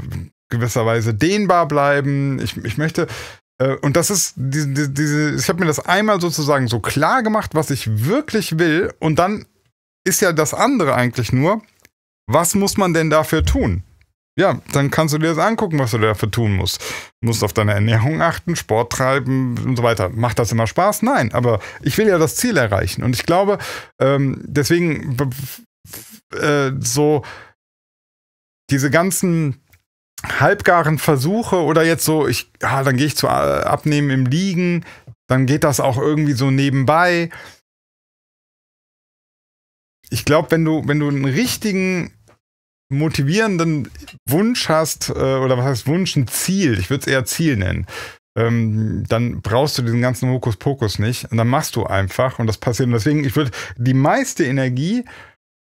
gewisserweise dehnbar bleiben. Ich, ich möchte äh, und das ist diese, diese ich habe mir das einmal sozusagen so klar gemacht, was ich wirklich will. Und dann ist ja das andere eigentlich nur, was muss man denn dafür tun? Ja, dann kannst du dir das angucken, was du dafür tun musst. Du musst auf deine Ernährung achten, Sport treiben und so weiter. Macht das immer Spaß? Nein, aber ich will ja das Ziel erreichen. Und ich glaube, ähm, deswegen äh, so diese ganzen halbgaren Versuche oder jetzt so, ich, ja, ah, dann gehe ich zu äh, Abnehmen im Liegen, dann geht das auch irgendwie so nebenbei. Ich glaube, wenn du, wenn du einen richtigen motivierenden Wunsch hast, äh, oder was heißt Wunsch, ein Ziel, ich würde es eher Ziel nennen, ähm, dann brauchst du diesen ganzen Hokuspokus nicht und dann machst du einfach und das passiert. Und deswegen, ich würde die meiste Energie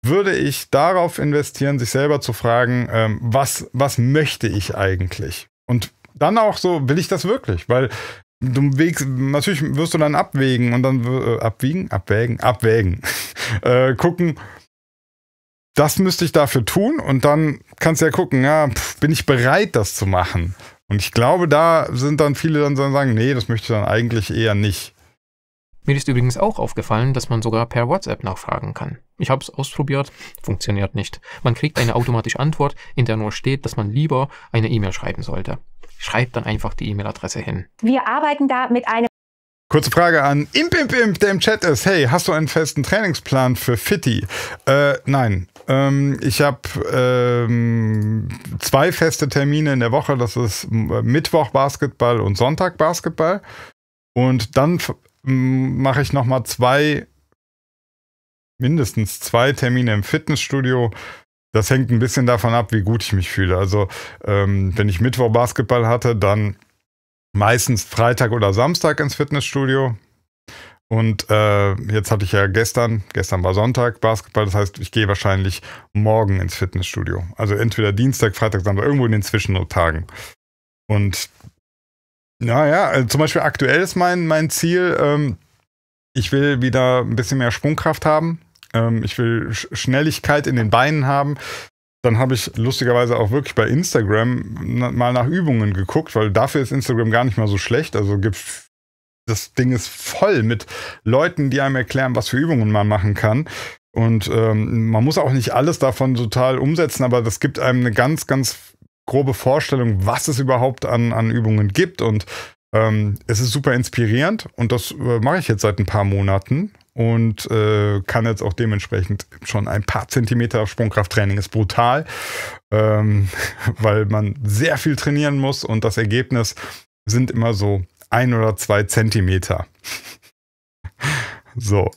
würde ich darauf investieren, sich selber zu fragen, ähm, was, was möchte ich eigentlich? Und dann auch so, will ich das wirklich? Weil du wägst, natürlich wirst du dann abwägen und dann äh, abwiegen, abwägen, abwägen, äh, gucken, das müsste ich dafür tun und dann kannst du ja gucken, ja, pff, bin ich bereit, das zu machen? Und ich glaube, da sind dann viele dann sagen, nee, das möchte ich dann eigentlich eher nicht. Mir ist übrigens auch aufgefallen, dass man sogar per WhatsApp nachfragen kann. Ich habe es ausprobiert, funktioniert nicht. Man kriegt eine automatische Antwort, in der nur steht, dass man lieber eine E-Mail schreiben sollte. Schreibt dann einfach die E-Mail-Adresse hin. Wir arbeiten da mit einem Kurze Frage an Impimpimp, der im Chat ist. Hey, hast du einen festen Trainingsplan für Fitti? Äh, nein. Ähm, ich habe ähm, zwei feste Termine in der Woche. Das ist äh, Mittwoch Basketball und Sonntag Basketball. Und dann mache ich nochmal zwei, mindestens zwei Termine im Fitnessstudio. Das hängt ein bisschen davon ab, wie gut ich mich fühle. Also ähm, wenn ich Mittwoch Basketball hatte, dann meistens Freitag oder Samstag ins Fitnessstudio. Und äh, jetzt hatte ich ja gestern, gestern war Sonntag Basketball, das heißt, ich gehe wahrscheinlich morgen ins Fitnessstudio. Also entweder Dienstag, Freitag, Samstag, irgendwo in den Zwischentagen. Und naja, also zum Beispiel aktuell ist mein, mein Ziel, ähm, ich will wieder ein bisschen mehr Sprungkraft haben. Ähm, ich will Sch Schnelligkeit in den Beinen haben. Dann habe ich lustigerweise auch wirklich bei Instagram mal nach Übungen geguckt, weil dafür ist Instagram gar nicht mal so schlecht. Also gibt's das Ding ist voll mit Leuten, die einem erklären, was für Übungen man machen kann. Und ähm, man muss auch nicht alles davon total umsetzen, aber das gibt einem eine ganz, ganz grobe Vorstellung, was es überhaupt an, an Übungen gibt. Und ähm, es ist super inspirierend und das äh, mache ich jetzt seit ein paar Monaten und äh, kann jetzt auch dementsprechend schon ein paar Zentimeter Sprungkrafttraining ist brutal, ähm, weil man sehr viel trainieren muss und das Ergebnis sind immer so ein oder zwei Zentimeter. so.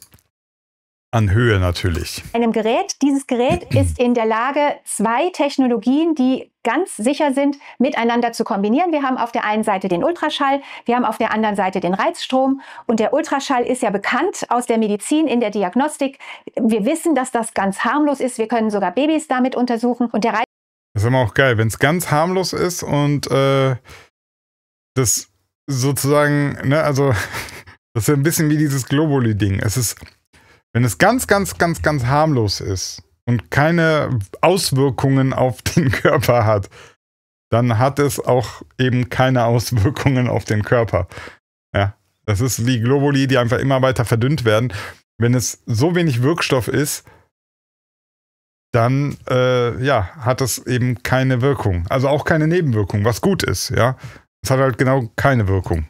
An Höhe natürlich. Einem Gerät. Dieses Gerät ist in der Lage, zwei Technologien, die ganz sicher sind, miteinander zu kombinieren. Wir haben auf der einen Seite den Ultraschall, wir haben auf der anderen Seite den Reizstrom. Und der Ultraschall ist ja bekannt aus der Medizin, in der Diagnostik. Wir wissen, dass das ganz harmlos ist. Wir können sogar Babys damit untersuchen. Und der Reiz das ist immer auch geil, wenn es ganz harmlos ist und äh, das sozusagen, ne, also das ist ein bisschen wie dieses Globuli-Ding. Es ist wenn es ganz, ganz, ganz, ganz harmlos ist und keine Auswirkungen auf den Körper hat, dann hat es auch eben keine Auswirkungen auf den Körper. Ja, das ist wie Globuli, die einfach immer weiter verdünnt werden. Wenn es so wenig Wirkstoff ist, dann äh, ja, hat es eben keine Wirkung. Also auch keine Nebenwirkung, was gut ist, ja. Es hat halt genau keine Wirkung.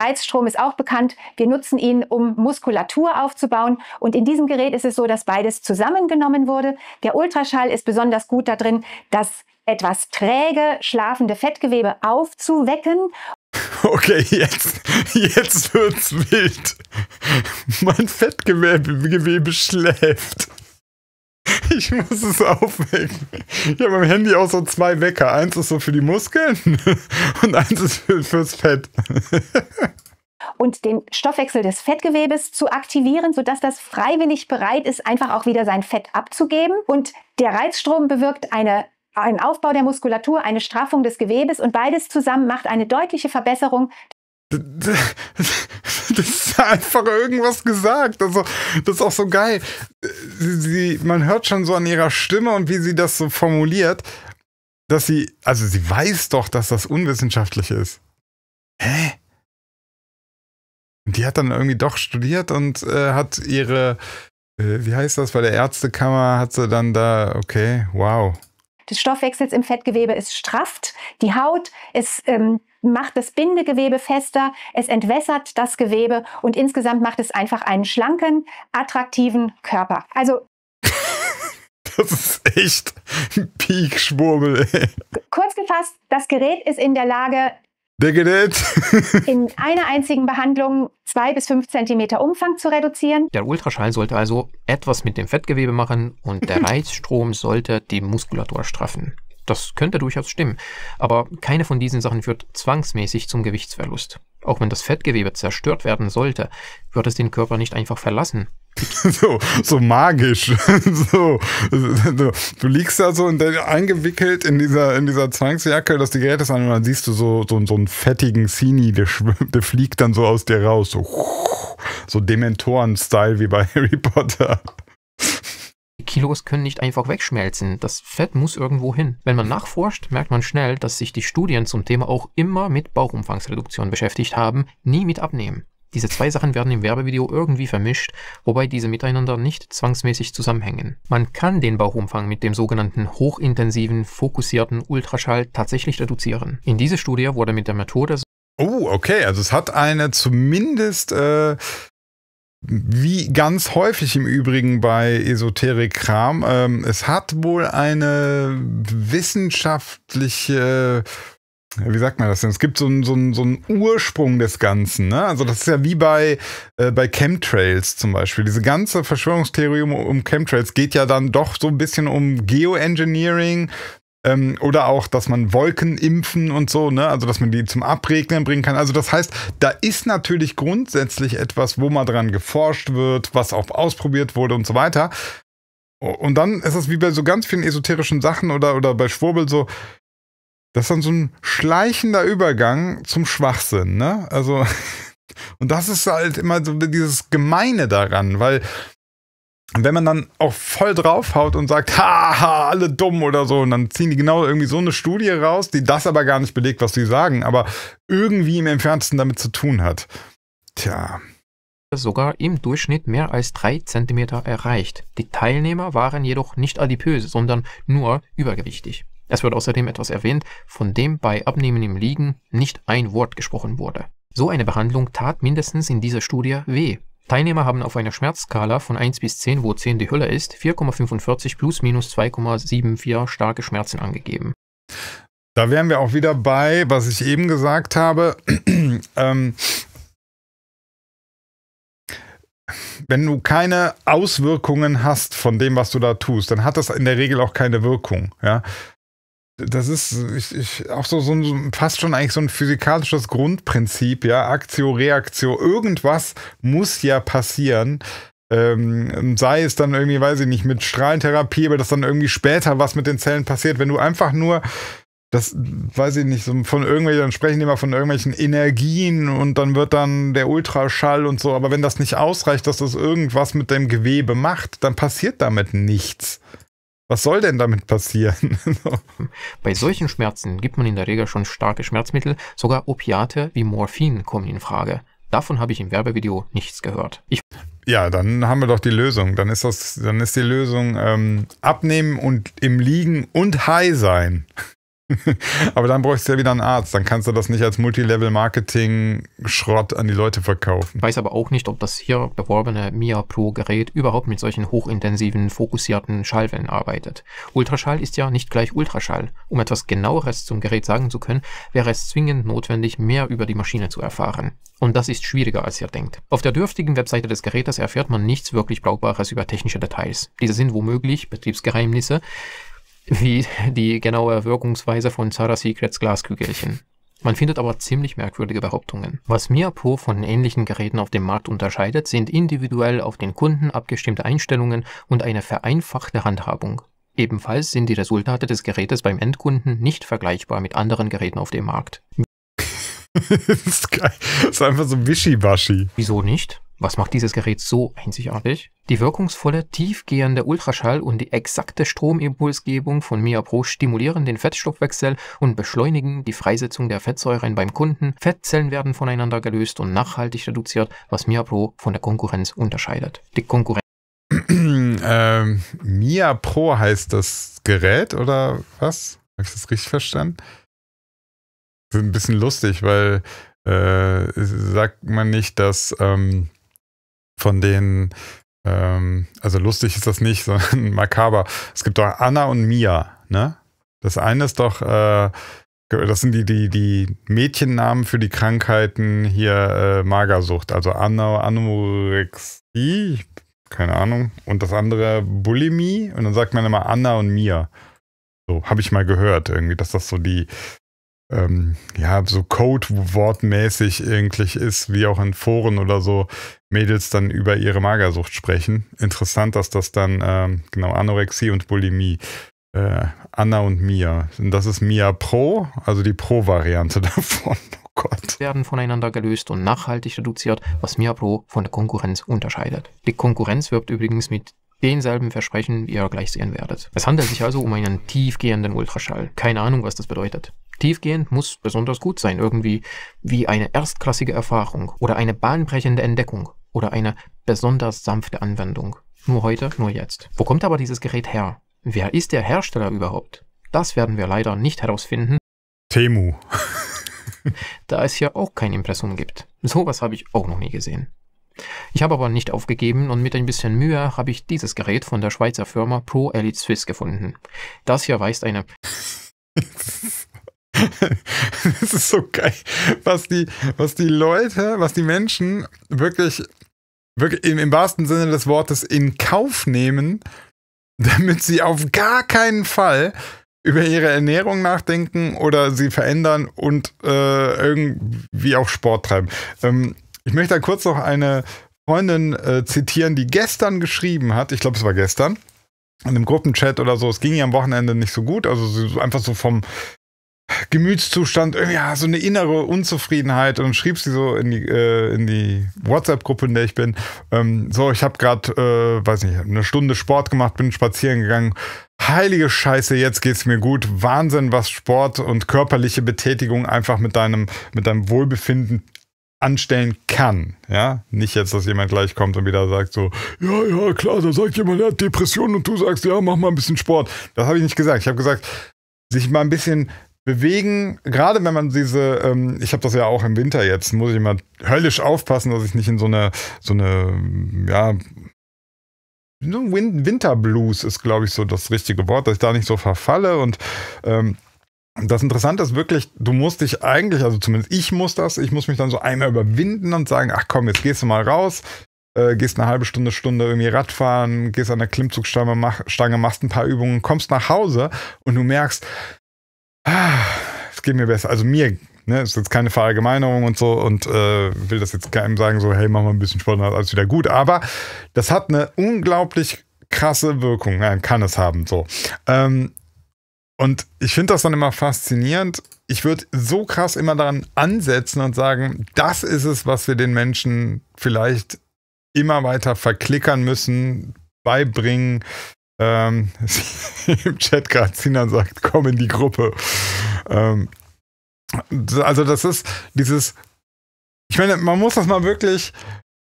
Reizstrom ist auch bekannt. Wir nutzen ihn, um Muskulatur aufzubauen. Und in diesem Gerät ist es so, dass beides zusammengenommen wurde. Der Ultraschall ist besonders gut darin, das etwas träge schlafende Fettgewebe aufzuwecken. Okay, jetzt, jetzt wird's wild. Mein Fettgewebe Gewebe schläft. Ich muss es aufwecken. Ich habe am Handy auch so zwei Wecker. Eins ist so für die Muskeln und eins ist für, fürs Fett. Und den Stoffwechsel des Fettgewebes zu aktivieren, sodass das freiwillig bereit ist, einfach auch wieder sein Fett abzugeben. Und der Reizstrom bewirkt eine ein Aufbau der Muskulatur, eine Straffung des Gewebes und beides zusammen macht eine deutliche Verbesserung das ist einfach irgendwas gesagt. Also, das ist auch so geil. Sie, sie, man hört schon so an ihrer Stimme und wie sie das so formuliert, dass sie, also sie weiß doch, dass das unwissenschaftlich ist. Hä? Und die hat dann irgendwie doch studiert und äh, hat ihre, äh, wie heißt das, bei der Ärztekammer hat sie dann da, okay, wow. Des Stoffwechsels im Fettgewebe ist strafft, die Haut ist ähm, macht das Bindegewebe fester, es entwässert das Gewebe und insgesamt macht es einfach einen schlanken, attraktiven Körper. Also das ist echt ein Peak-Schwurbel. Kurz gefasst, das Gerät ist in der Lage, der Gerät. in einer einzigen Behandlung zwei bis fünf Zentimeter Umfang zu reduzieren. Der Ultraschall sollte also etwas mit dem Fettgewebe machen und der Reizstrom sollte die Muskulatur straffen. Das könnte durchaus stimmen, aber keine von diesen Sachen führt zwangsmäßig zum Gewichtsverlust. Auch wenn das Fettgewebe zerstört werden sollte, wird es den Körper nicht einfach verlassen. So, so magisch. So, so, du liegst da so und eingewickelt in dieser, in dieser Zwangsjacke, dass die Geräte an und dann siehst du so, so, so einen fettigen Sini, der, der fliegt dann so aus dir raus. So, so Dementoren-Style wie bei Harry Potter. Kilos können nicht einfach wegschmelzen, das Fett muss irgendwo hin. Wenn man nachforscht, merkt man schnell, dass sich die Studien zum Thema auch immer mit Bauchumfangsreduktion beschäftigt haben, nie mit Abnehmen. Diese zwei Sachen werden im Werbevideo irgendwie vermischt, wobei diese miteinander nicht zwangsmäßig zusammenhängen. Man kann den Bauchumfang mit dem sogenannten hochintensiven, fokussierten Ultraschall tatsächlich reduzieren. In dieser Studie wurde mit der Methode Oh, okay. Also es hat eine zumindest äh, wie ganz häufig im Übrigen bei Esoterik-Kram, ähm, es hat wohl eine wissenschaftliche, wie sagt man das denn? Es gibt so einen so so ein Ursprung des Ganzen. Ne? Also das ist ja wie bei, äh, bei Chemtrails zum Beispiel. Diese ganze Verschwörungstheorie um, um Chemtrails geht ja dann doch so ein bisschen um Geoengineering, ähm, oder auch, dass man Wolken impfen und so, ne? Also, dass man die zum Abregnen bringen kann. Also, das heißt, da ist natürlich grundsätzlich etwas, wo mal dran geforscht wird, was auch ausprobiert wurde und so weiter. Und dann ist es wie bei so ganz vielen esoterischen Sachen oder, oder bei Schwurbel so, das ist dann so ein schleichender Übergang zum Schwachsinn, ne? Also, und das ist halt immer so dieses Gemeine daran, weil und wenn man dann auch voll draufhaut und sagt, haha, alle dumm oder so, und dann ziehen die genau irgendwie so eine Studie raus, die das aber gar nicht belegt, was sie sagen, aber irgendwie im entferntesten damit zu tun hat. Tja. Sogar im Durchschnitt mehr als drei Zentimeter erreicht. Die Teilnehmer waren jedoch nicht adipös, sondern nur übergewichtig. Es wird außerdem etwas erwähnt, von dem bei Abnehmen im Liegen nicht ein Wort gesprochen wurde. So eine Behandlung tat mindestens in dieser Studie weh, Teilnehmer haben auf einer Schmerzskala von 1 bis 10, wo 10 die Hölle ist, 4,45 plus minus 2,74 starke Schmerzen angegeben. Da wären wir auch wieder bei, was ich eben gesagt habe. ähm, wenn du keine Auswirkungen hast von dem, was du da tust, dann hat das in der Regel auch keine Wirkung. Ja? das ist ich, ich, auch so, so ein, fast schon eigentlich so ein physikalisches Grundprinzip, ja, Aktio, Reaktion, irgendwas muss ja passieren. Ähm, sei es dann irgendwie, weiß ich nicht, mit Strahlentherapie, aber dass dann irgendwie später was mit den Zellen passiert, wenn du einfach nur das weiß ich nicht, so von irgendwelchen, dann sprechen die immer von irgendwelchen Energien und dann wird dann der Ultraschall und so, aber wenn das nicht ausreicht, dass das irgendwas mit dem Gewebe macht, dann passiert damit nichts. Was soll denn damit passieren? Bei solchen Schmerzen gibt man in der Regel schon starke Schmerzmittel, sogar Opiate wie Morphin kommen in Frage. Davon habe ich im Werbevideo nichts gehört. Ich ja, dann haben wir doch die Lösung. Dann ist das, dann ist die Lösung ähm, abnehmen und im Liegen und high sein. Aber dann bräuchst du ja wieder einen Arzt. Dann kannst du das nicht als Multilevel-Marketing-Schrott an die Leute verkaufen. Ich weiß aber auch nicht, ob das hier beworbene Mia Pro-Gerät überhaupt mit solchen hochintensiven, fokussierten Schallwellen arbeitet. Ultraschall ist ja nicht gleich Ultraschall. Um etwas genaueres zum Gerät sagen zu können, wäre es zwingend notwendig, mehr über die Maschine zu erfahren. Und das ist schwieriger, als ihr denkt. Auf der dürftigen Webseite des Gerätes erfährt man nichts wirklich Brauchbares über technische Details. Diese sind womöglich Betriebsgeheimnisse, wie die genaue Wirkungsweise von Sarah Secrets Glaskügelchen. Man findet aber ziemlich merkwürdige Behauptungen. Was Miapo von ähnlichen Geräten auf dem Markt unterscheidet, sind individuell auf den Kunden abgestimmte Einstellungen und eine vereinfachte Handhabung. Ebenfalls sind die Resultate des Gerätes beim Endkunden nicht vergleichbar mit anderen Geräten auf dem Markt. das ist geil. Das ist einfach so wischiwaschi. Wieso nicht? Was macht dieses Gerät so einzigartig? Die wirkungsvolle, tiefgehende Ultraschall und die exakte Stromimpulsgebung von Mia Pro stimulieren den Fettstoffwechsel und beschleunigen die Freisetzung der Fettsäuren beim Kunden. Fettzellen werden voneinander gelöst und nachhaltig reduziert, was Mia Pro von der Konkurrenz unterscheidet. Die Konkurrenz ähm, Mia Pro heißt das Gerät oder was? Habe ich das richtig verstanden? Das ist ein bisschen lustig, weil äh, sagt man nicht, dass ähm, von den ähm, also lustig ist das nicht, sondern makaber. Es gibt doch Anna und Mia, ne? Das eine ist doch, äh, das sind die, die, die Mädchennamen für die Krankheiten hier äh, Magersucht. Also Anna, Anorexie, keine Ahnung. Und das andere Bulimie. Und dann sagt man immer Anna und Mia. So, habe ich mal gehört irgendwie, dass das so die ähm, ja, so Code-wortmäßig eigentlich ist, wie auch in Foren oder so Mädels dann über ihre Magersucht sprechen. Interessant, dass das dann, ähm, genau, Anorexie und Bulimie. Äh, Anna und Mia. Und das ist Mia Pro, also die Pro-Variante davon. Oh Gott. Werden voneinander gelöst und nachhaltig reduziert, was Mia Pro von der Konkurrenz unterscheidet. Die Konkurrenz wirbt übrigens mit denselben Versprechen, wie ihr gleich sehen werdet. Es handelt sich also um einen tiefgehenden Ultraschall. Keine Ahnung, was das bedeutet. Tiefgehend muss besonders gut sein, irgendwie wie eine erstklassige Erfahrung oder eine bahnbrechende Entdeckung oder eine besonders sanfte Anwendung. Nur heute, nur jetzt. Wo kommt aber dieses Gerät her? Wer ist der Hersteller überhaupt? Das werden wir leider nicht herausfinden. Temu. da es hier auch kein Impressum gibt. Sowas habe ich auch noch nie gesehen. Ich habe aber nicht aufgegeben und mit ein bisschen Mühe habe ich dieses Gerät von der Schweizer Firma Pro Elite Swiss gefunden. Das hier weist eine das ist so geil, was die, was die Leute, was die Menschen wirklich, wirklich im, im wahrsten Sinne des Wortes in Kauf nehmen, damit sie auf gar keinen Fall über ihre Ernährung nachdenken oder sie verändern und äh, irgendwie auch Sport treiben. Ähm, ich möchte da kurz noch eine Freundin äh, zitieren, die gestern geschrieben hat, ich glaube es war gestern, in einem Gruppenchat oder so, es ging ihr am Wochenende nicht so gut, also einfach so vom Gemütszustand, ja, so eine innere Unzufriedenheit und schrieb sie so in die, äh, in die WhatsApp-Gruppe, in der ich bin. Ähm, so, ich habe gerade, äh, weiß nicht, eine Stunde Sport gemacht, bin spazieren gegangen. Heilige Scheiße, jetzt geht's mir gut. Wahnsinn, was Sport und körperliche Betätigung einfach mit deinem, mit deinem Wohlbefinden anstellen kann. Ja, nicht jetzt, dass jemand gleich kommt und wieder sagt so, ja, ja, klar, da sagt jemand, er hat Depressionen und du sagst, ja, mach mal ein bisschen Sport. Das habe ich nicht gesagt. Ich habe gesagt, sich mal ein bisschen bewegen, gerade wenn man diese, ähm, ich habe das ja auch im Winter jetzt, muss ich immer höllisch aufpassen, dass ich nicht in so eine, so eine, ja, so ein Winterblues ist, glaube ich, so das richtige Wort, dass ich da nicht so verfalle und ähm, das Interessante ist wirklich, du musst dich eigentlich, also zumindest ich muss das, ich muss mich dann so einmal überwinden und sagen, ach komm, jetzt gehst du mal raus, äh, gehst eine halbe Stunde, Stunde irgendwie Radfahren, gehst an der Klimmzugstange, mach, Stange, machst ein paar Übungen, kommst nach Hause und du merkst, es geht mir besser. Also mir, ne, ist jetzt keine Verallgemeinerung und so und äh, will das jetzt keinem sagen, so, hey, mach mal ein bisschen Sport, dann ist alles wieder gut. Aber das hat eine unglaublich krasse Wirkung. Nein, kann es haben, so. Ähm, und ich finde das dann immer faszinierend. Ich würde so krass immer daran ansetzen und sagen, das ist es, was wir den Menschen vielleicht immer weiter verklickern müssen, beibringen, ähm, Im Chat gerade Sinan sagt, komm in die Gruppe. Ähm, also das ist dieses, ich meine, man muss das mal wirklich,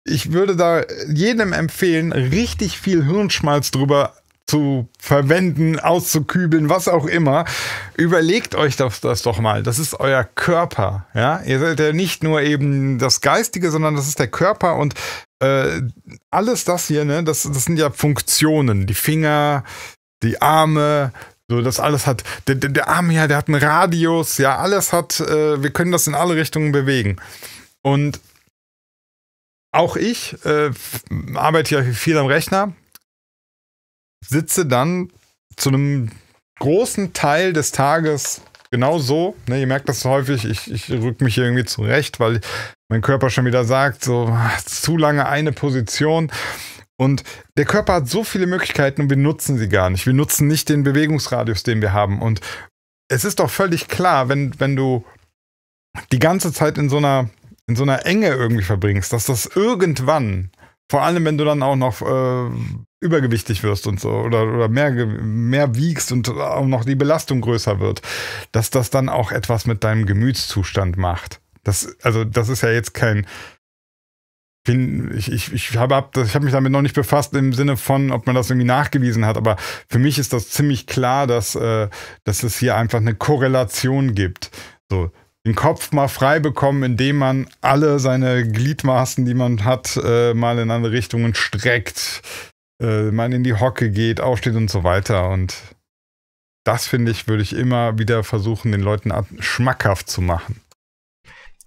ich würde da jedem empfehlen, richtig viel Hirnschmalz drüber zu verwenden, auszukübeln, was auch immer. Überlegt euch das, das, doch mal. Das ist euer Körper. Ja? Ihr seid ja nicht nur eben das Geistige, sondern das ist der Körper und äh, alles das hier, ne, das, das sind ja Funktionen. Die Finger, die Arme, so, das alles hat. Der, der, der Arm hier, der hat einen Radius, ja, alles hat, äh, wir können das in alle Richtungen bewegen. Und auch ich äh, arbeite ja viel am Rechner, sitze dann zu einem großen Teil des Tages genau so. Ne, ihr merkt das häufig, ich, ich rück mich hier irgendwie zurecht, weil mein Körper schon wieder sagt, so zu lange eine Position. Und der Körper hat so viele Möglichkeiten und wir nutzen sie gar nicht. Wir nutzen nicht den Bewegungsradius, den wir haben. Und es ist doch völlig klar, wenn, wenn du die ganze Zeit in so einer in so einer Enge irgendwie verbringst, dass das irgendwann vor allem, wenn du dann auch noch äh, übergewichtig wirst und so oder, oder mehr, mehr wiegst und auch noch die Belastung größer wird, dass das dann auch etwas mit deinem Gemütszustand macht. Das, also, das ist ja jetzt kein. Ich, ich, ich habe ich hab mich damit noch nicht befasst im Sinne von, ob man das irgendwie nachgewiesen hat, aber für mich ist das ziemlich klar, dass, äh, dass es hier einfach eine Korrelation gibt. So, den Kopf mal frei bekommen, indem man alle seine Gliedmaßen, die man hat, äh, mal in andere Richtungen streckt, äh, man in die Hocke geht, aufsteht und so weiter. Und das finde ich, würde ich immer wieder versuchen, den Leuten schmackhaft zu machen.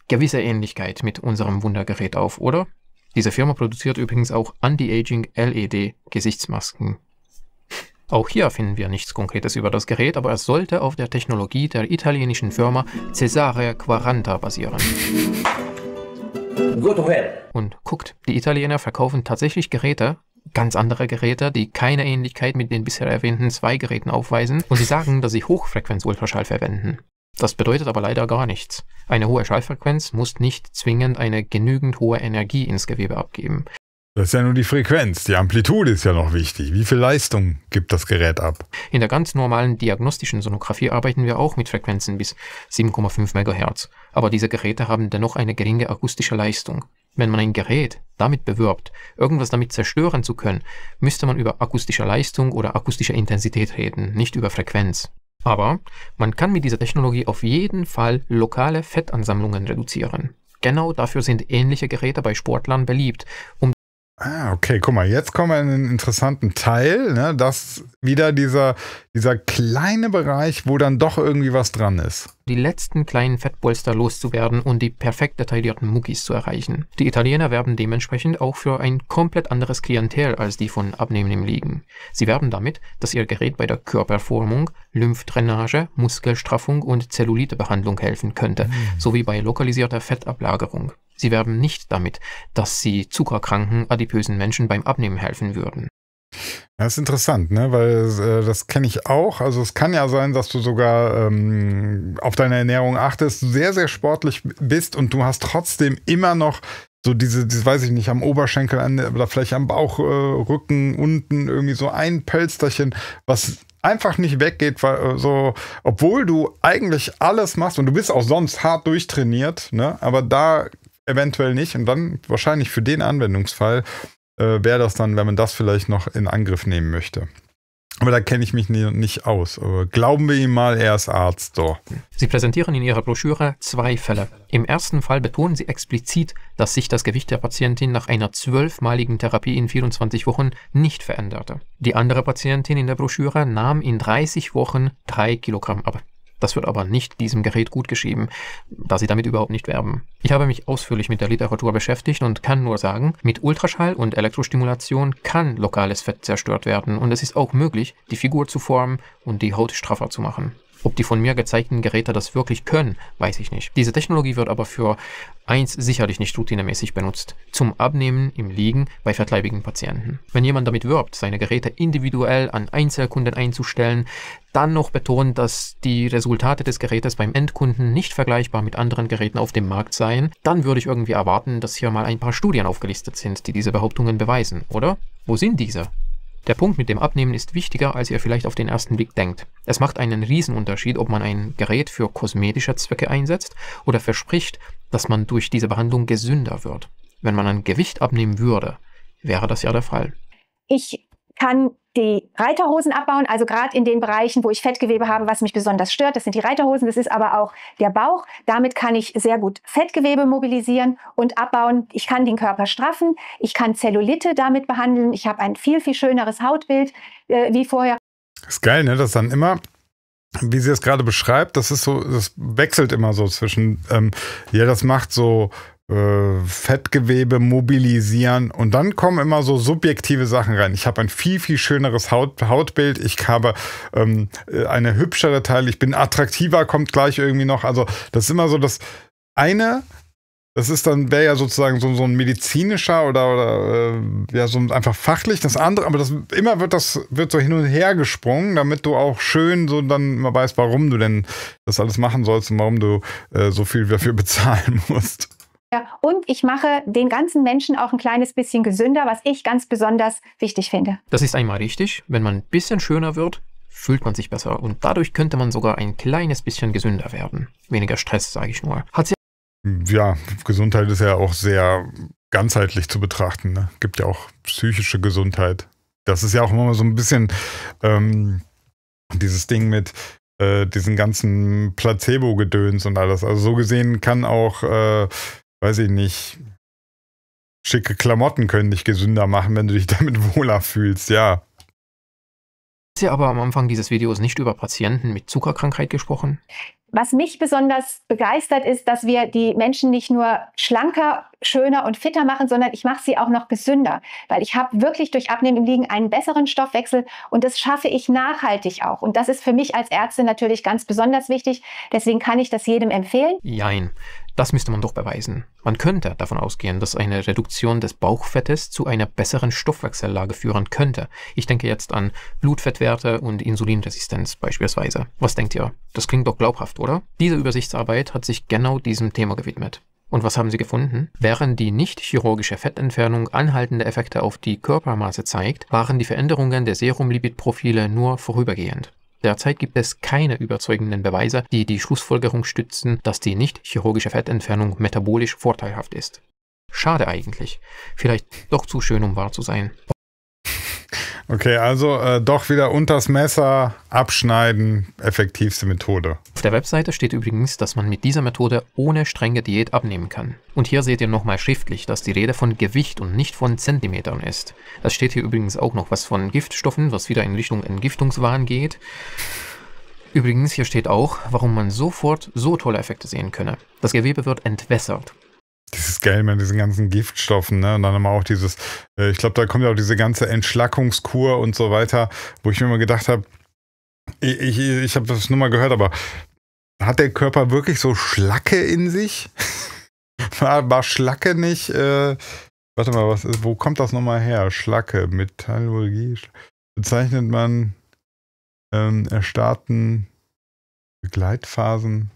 Gewisse Ähnlichkeit mit unserem Wundergerät auf, oder? Diese Firma produziert übrigens auch Anti-Aging LED Gesichtsmasken auch hier finden wir nichts Konkretes über das Gerät, aber es sollte auf der Technologie der italienischen Firma Cesare Quaranta basieren. Und guckt, die Italiener verkaufen tatsächlich Geräte, ganz andere Geräte, die keine Ähnlichkeit mit den bisher erwähnten zwei Geräten aufweisen und sie sagen, dass sie Hochfrequenz-Ultraschall verwenden. Das bedeutet aber leider gar nichts. Eine hohe Schallfrequenz muss nicht zwingend eine genügend hohe Energie ins Gewebe abgeben. Das ist ja nur die Frequenz, die Amplitude ist ja noch wichtig. Wie viel Leistung gibt das Gerät ab? In der ganz normalen diagnostischen Sonographie arbeiten wir auch mit Frequenzen bis 7,5 MHz, aber diese Geräte haben dennoch eine geringe akustische Leistung. Wenn man ein Gerät damit bewirbt, irgendwas damit zerstören zu können, müsste man über akustische Leistung oder akustische Intensität reden, nicht über Frequenz. Aber man kann mit dieser Technologie auf jeden Fall lokale Fettansammlungen reduzieren. Genau dafür sind ähnliche Geräte bei Sportlern beliebt, um Ah, okay, guck mal, jetzt kommen wir in einen interessanten Teil, ne? Das wieder dieser, dieser kleine Bereich, wo dann doch irgendwie was dran ist. Die letzten kleinen Fettbolster loszuwerden und die perfekt detaillierten Muckis zu erreichen. Die Italiener werben dementsprechend auch für ein komplett anderes Klientel als die von abnehmendem Liegen. Sie werben damit, dass ihr Gerät bei der Körperformung, Lymphdrainage, Muskelstraffung und Zellulitebehandlung helfen könnte, mhm. sowie bei lokalisierter Fettablagerung. Sie werben nicht damit, dass sie zuckerkranken, adipösen Menschen beim Abnehmen helfen würden. Das ist interessant, ne? weil äh, das kenne ich auch. Also es kann ja sein, dass du sogar ähm, auf deine Ernährung achtest, sehr, sehr sportlich bist und du hast trotzdem immer noch so diese, diese weiß ich nicht, am Oberschenkel oder vielleicht am Bauch, äh, Rücken, unten irgendwie so ein Pölsterchen, was einfach nicht weggeht, weil äh, so, obwohl du eigentlich alles machst und du bist auch sonst hart durchtrainiert, ne? Aber da eventuell nicht. Und dann wahrscheinlich für den Anwendungsfall äh, wäre das dann, wenn man das vielleicht noch in Angriff nehmen möchte. Aber da kenne ich mich nicht aus. glauben wir ihm mal, er ist Arzt. So. Sie präsentieren in Ihrer Broschüre zwei Fälle. Im ersten Fall betonen Sie explizit, dass sich das Gewicht der Patientin nach einer zwölfmaligen Therapie in 24 Wochen nicht veränderte. Die andere Patientin in der Broschüre nahm in 30 Wochen drei Kilogramm ab. Das wird aber nicht diesem Gerät gut geschrieben, da sie damit überhaupt nicht werben. Ich habe mich ausführlich mit der Literatur beschäftigt und kann nur sagen, mit Ultraschall und Elektrostimulation kann lokales Fett zerstört werden und es ist auch möglich, die Figur zu formen und die Haut straffer zu machen. Ob die von mir gezeigten Geräte das wirklich können, weiß ich nicht. Diese Technologie wird aber für eins sicherlich nicht routinemäßig benutzt. Zum Abnehmen im Liegen bei verkleibigen Patienten. Wenn jemand damit wirbt, seine Geräte individuell an Einzelkunden einzustellen, dann noch betont, dass die Resultate des Gerätes beim Endkunden nicht vergleichbar mit anderen Geräten auf dem Markt seien, dann würde ich irgendwie erwarten, dass hier mal ein paar Studien aufgelistet sind, die diese Behauptungen beweisen, oder? Wo sind diese? Der Punkt mit dem Abnehmen ist wichtiger, als ihr vielleicht auf den ersten Blick denkt. Es macht einen Riesenunterschied, ob man ein Gerät für kosmetische Zwecke einsetzt oder verspricht, dass man durch diese Behandlung gesünder wird. Wenn man ein Gewicht abnehmen würde, wäre das ja der Fall. Ich kann die Reiterhosen abbauen, also gerade in den Bereichen, wo ich Fettgewebe habe, was mich besonders stört, das sind die Reiterhosen, das ist aber auch der Bauch. Damit kann ich sehr gut Fettgewebe mobilisieren und abbauen. Ich kann den Körper straffen, ich kann Zellulite damit behandeln, ich habe ein viel, viel schöneres Hautbild äh, wie vorher. Das ist geil, ne? dass dann immer wie sie es gerade beschreibt, das ist so, das wechselt immer so zwischen, ähm, ja, das macht so äh, Fettgewebe mobilisieren und dann kommen immer so subjektive Sachen rein. Ich habe ein viel, viel schöneres Haut, Hautbild, ich habe ähm, eine hübschere Teil, ich bin attraktiver, kommt gleich irgendwie noch. Also das ist immer so das eine, das ist dann, wäre ja sozusagen so, so ein medizinischer oder, oder äh, ja, so einfach fachlich. Das andere, aber das immer wird das, wird so hin und her gesprungen, damit du auch schön so dann immer weißt, warum du denn das alles machen sollst und warum du äh, so viel dafür bezahlen musst und ich mache den ganzen Menschen auch ein kleines bisschen gesünder, was ich ganz besonders wichtig finde. Das ist einmal richtig. Wenn man ein bisschen schöner wird, fühlt man sich besser und dadurch könnte man sogar ein kleines bisschen gesünder werden. Weniger Stress, sage ich nur. Hat sie ja, Gesundheit ist ja auch sehr ganzheitlich zu betrachten. Ne? Gibt ja auch psychische Gesundheit. Das ist ja auch immer so ein bisschen ähm, dieses Ding mit äh, diesen ganzen Placebo-Gedöns und alles. Also so gesehen kann auch äh, weiß ich nicht, schicke Klamotten können dich gesünder machen, wenn du dich damit wohler fühlst, ja. Hast du aber am Anfang dieses Videos nicht über Patienten mit Zuckerkrankheit gesprochen. Was mich besonders begeistert ist, dass wir die Menschen nicht nur schlanker, schöner und fitter machen, sondern ich mache sie auch noch gesünder, weil ich habe wirklich durch Abnehmen im Liegen einen besseren Stoffwechsel und das schaffe ich nachhaltig auch. Und das ist für mich als Ärztin natürlich ganz besonders wichtig. Deswegen kann ich das jedem empfehlen. Jein. Das müsste man doch beweisen. Man könnte davon ausgehen, dass eine Reduktion des Bauchfettes zu einer besseren Stoffwechsellage führen könnte. Ich denke jetzt an Blutfettwerte und Insulinresistenz beispielsweise. Was denkt ihr? Das klingt doch glaubhaft, oder? Diese Übersichtsarbeit hat sich genau diesem Thema gewidmet. Und was haben sie gefunden? Während die nicht chirurgische Fettentfernung anhaltende Effekte auf die Körpermaße zeigt, waren die Veränderungen der Serumlipidprofile nur vorübergehend. Derzeit gibt es keine überzeugenden Beweise, die die Schlussfolgerung stützen, dass die nicht-chirurgische Fettentfernung metabolisch vorteilhaft ist. Schade eigentlich. Vielleicht doch zu schön, um wahr zu sein. Okay, also äh, doch wieder unters Messer abschneiden, effektivste Methode. Auf der Webseite steht übrigens, dass man mit dieser Methode ohne strenge Diät abnehmen kann. Und hier seht ihr nochmal schriftlich, dass die Rede von Gewicht und nicht von Zentimetern ist. Das steht hier übrigens auch noch was von Giftstoffen, was wieder in Richtung Entgiftungswahn geht. Übrigens, hier steht auch, warum man sofort so tolle Effekte sehen könne. Das Gewebe wird entwässert dieses geil mit diesen ganzen Giftstoffen, ne? Und dann haben wir auch dieses, äh, ich glaube, da kommt ja auch diese ganze Entschlackungskur und so weiter, wo ich mir immer gedacht habe, ich, ich, ich habe das nur mal gehört, aber hat der Körper wirklich so Schlacke in sich? war, war Schlacke nicht? Äh, warte mal, was ist, wo kommt das nochmal her? Schlacke, Metallurgie. Bezeichnet man ähm, erstarrten Begleitphasen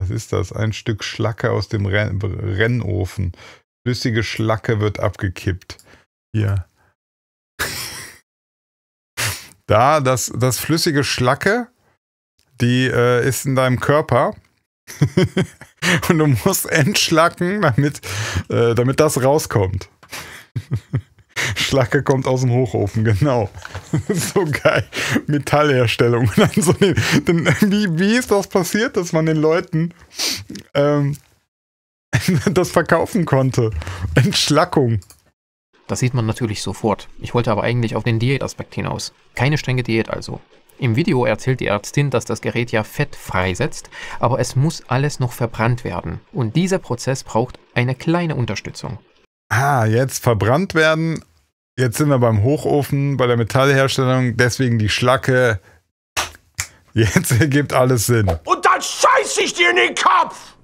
was ist das? Ein Stück Schlacke aus dem Ren Rennofen. Flüssige Schlacke wird abgekippt. Hier. da, das, das flüssige Schlacke, die äh, ist in deinem Körper. Und du musst entschlacken, damit, äh, damit das rauskommt. Schlacke kommt aus dem Hochofen, genau. so geil. Metallherstellung. dann so den, den, wie, wie ist das passiert, dass man den Leuten ähm, das verkaufen konnte? Entschlackung. Das sieht man natürlich sofort. Ich wollte aber eigentlich auf den Diätaspekt hinaus. Keine strenge Diät also. Im Video erzählt die Ärztin, dass das Gerät ja Fett freisetzt, aber es muss alles noch verbrannt werden. Und dieser Prozess braucht eine kleine Unterstützung. Ah, jetzt verbrannt werden Jetzt sind wir beim Hochofen, bei der Metallherstellung, deswegen die Schlacke. Jetzt ergibt alles Sinn. Und dann scheiße ich dir in den Kopf!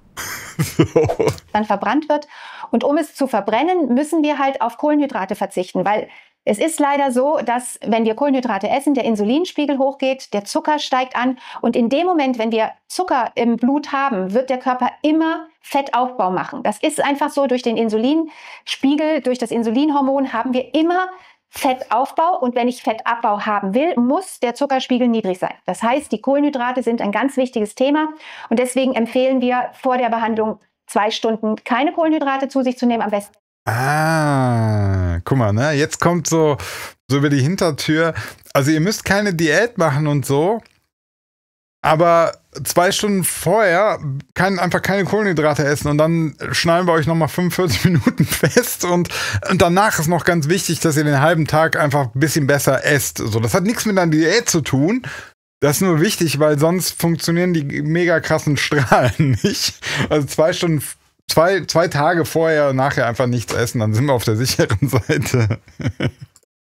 so. Dann verbrannt wird. Und um es zu verbrennen, müssen wir halt auf Kohlenhydrate verzichten, weil es ist leider so, dass wenn wir Kohlenhydrate essen, der Insulinspiegel hochgeht, der Zucker steigt an und in dem Moment, wenn wir Zucker im Blut haben, wird der Körper immer Fettaufbau machen. Das ist einfach so, durch den Insulinspiegel, durch das Insulinhormon haben wir immer Fettaufbau und wenn ich Fettabbau haben will, muss der Zuckerspiegel niedrig sein. Das heißt, die Kohlenhydrate sind ein ganz wichtiges Thema und deswegen empfehlen wir vor der Behandlung zwei Stunden keine Kohlenhydrate zu sich zu nehmen, am besten Ah, guck mal, ne? Jetzt kommt so, so über die Hintertür. Also ihr müsst keine Diät machen und so. Aber zwei Stunden vorher kann einfach keine Kohlenhydrate essen und dann schneiden wir euch nochmal 45 Minuten fest und, und danach ist noch ganz wichtig, dass ihr den halben Tag einfach ein bisschen besser esst. So, das hat nichts mit einer Diät zu tun. Das ist nur wichtig, weil sonst funktionieren die mega krassen Strahlen nicht. Also zwei Stunden zwei, zwei Tage vorher und nachher einfach nichts essen, dann sind wir auf der sicheren Seite.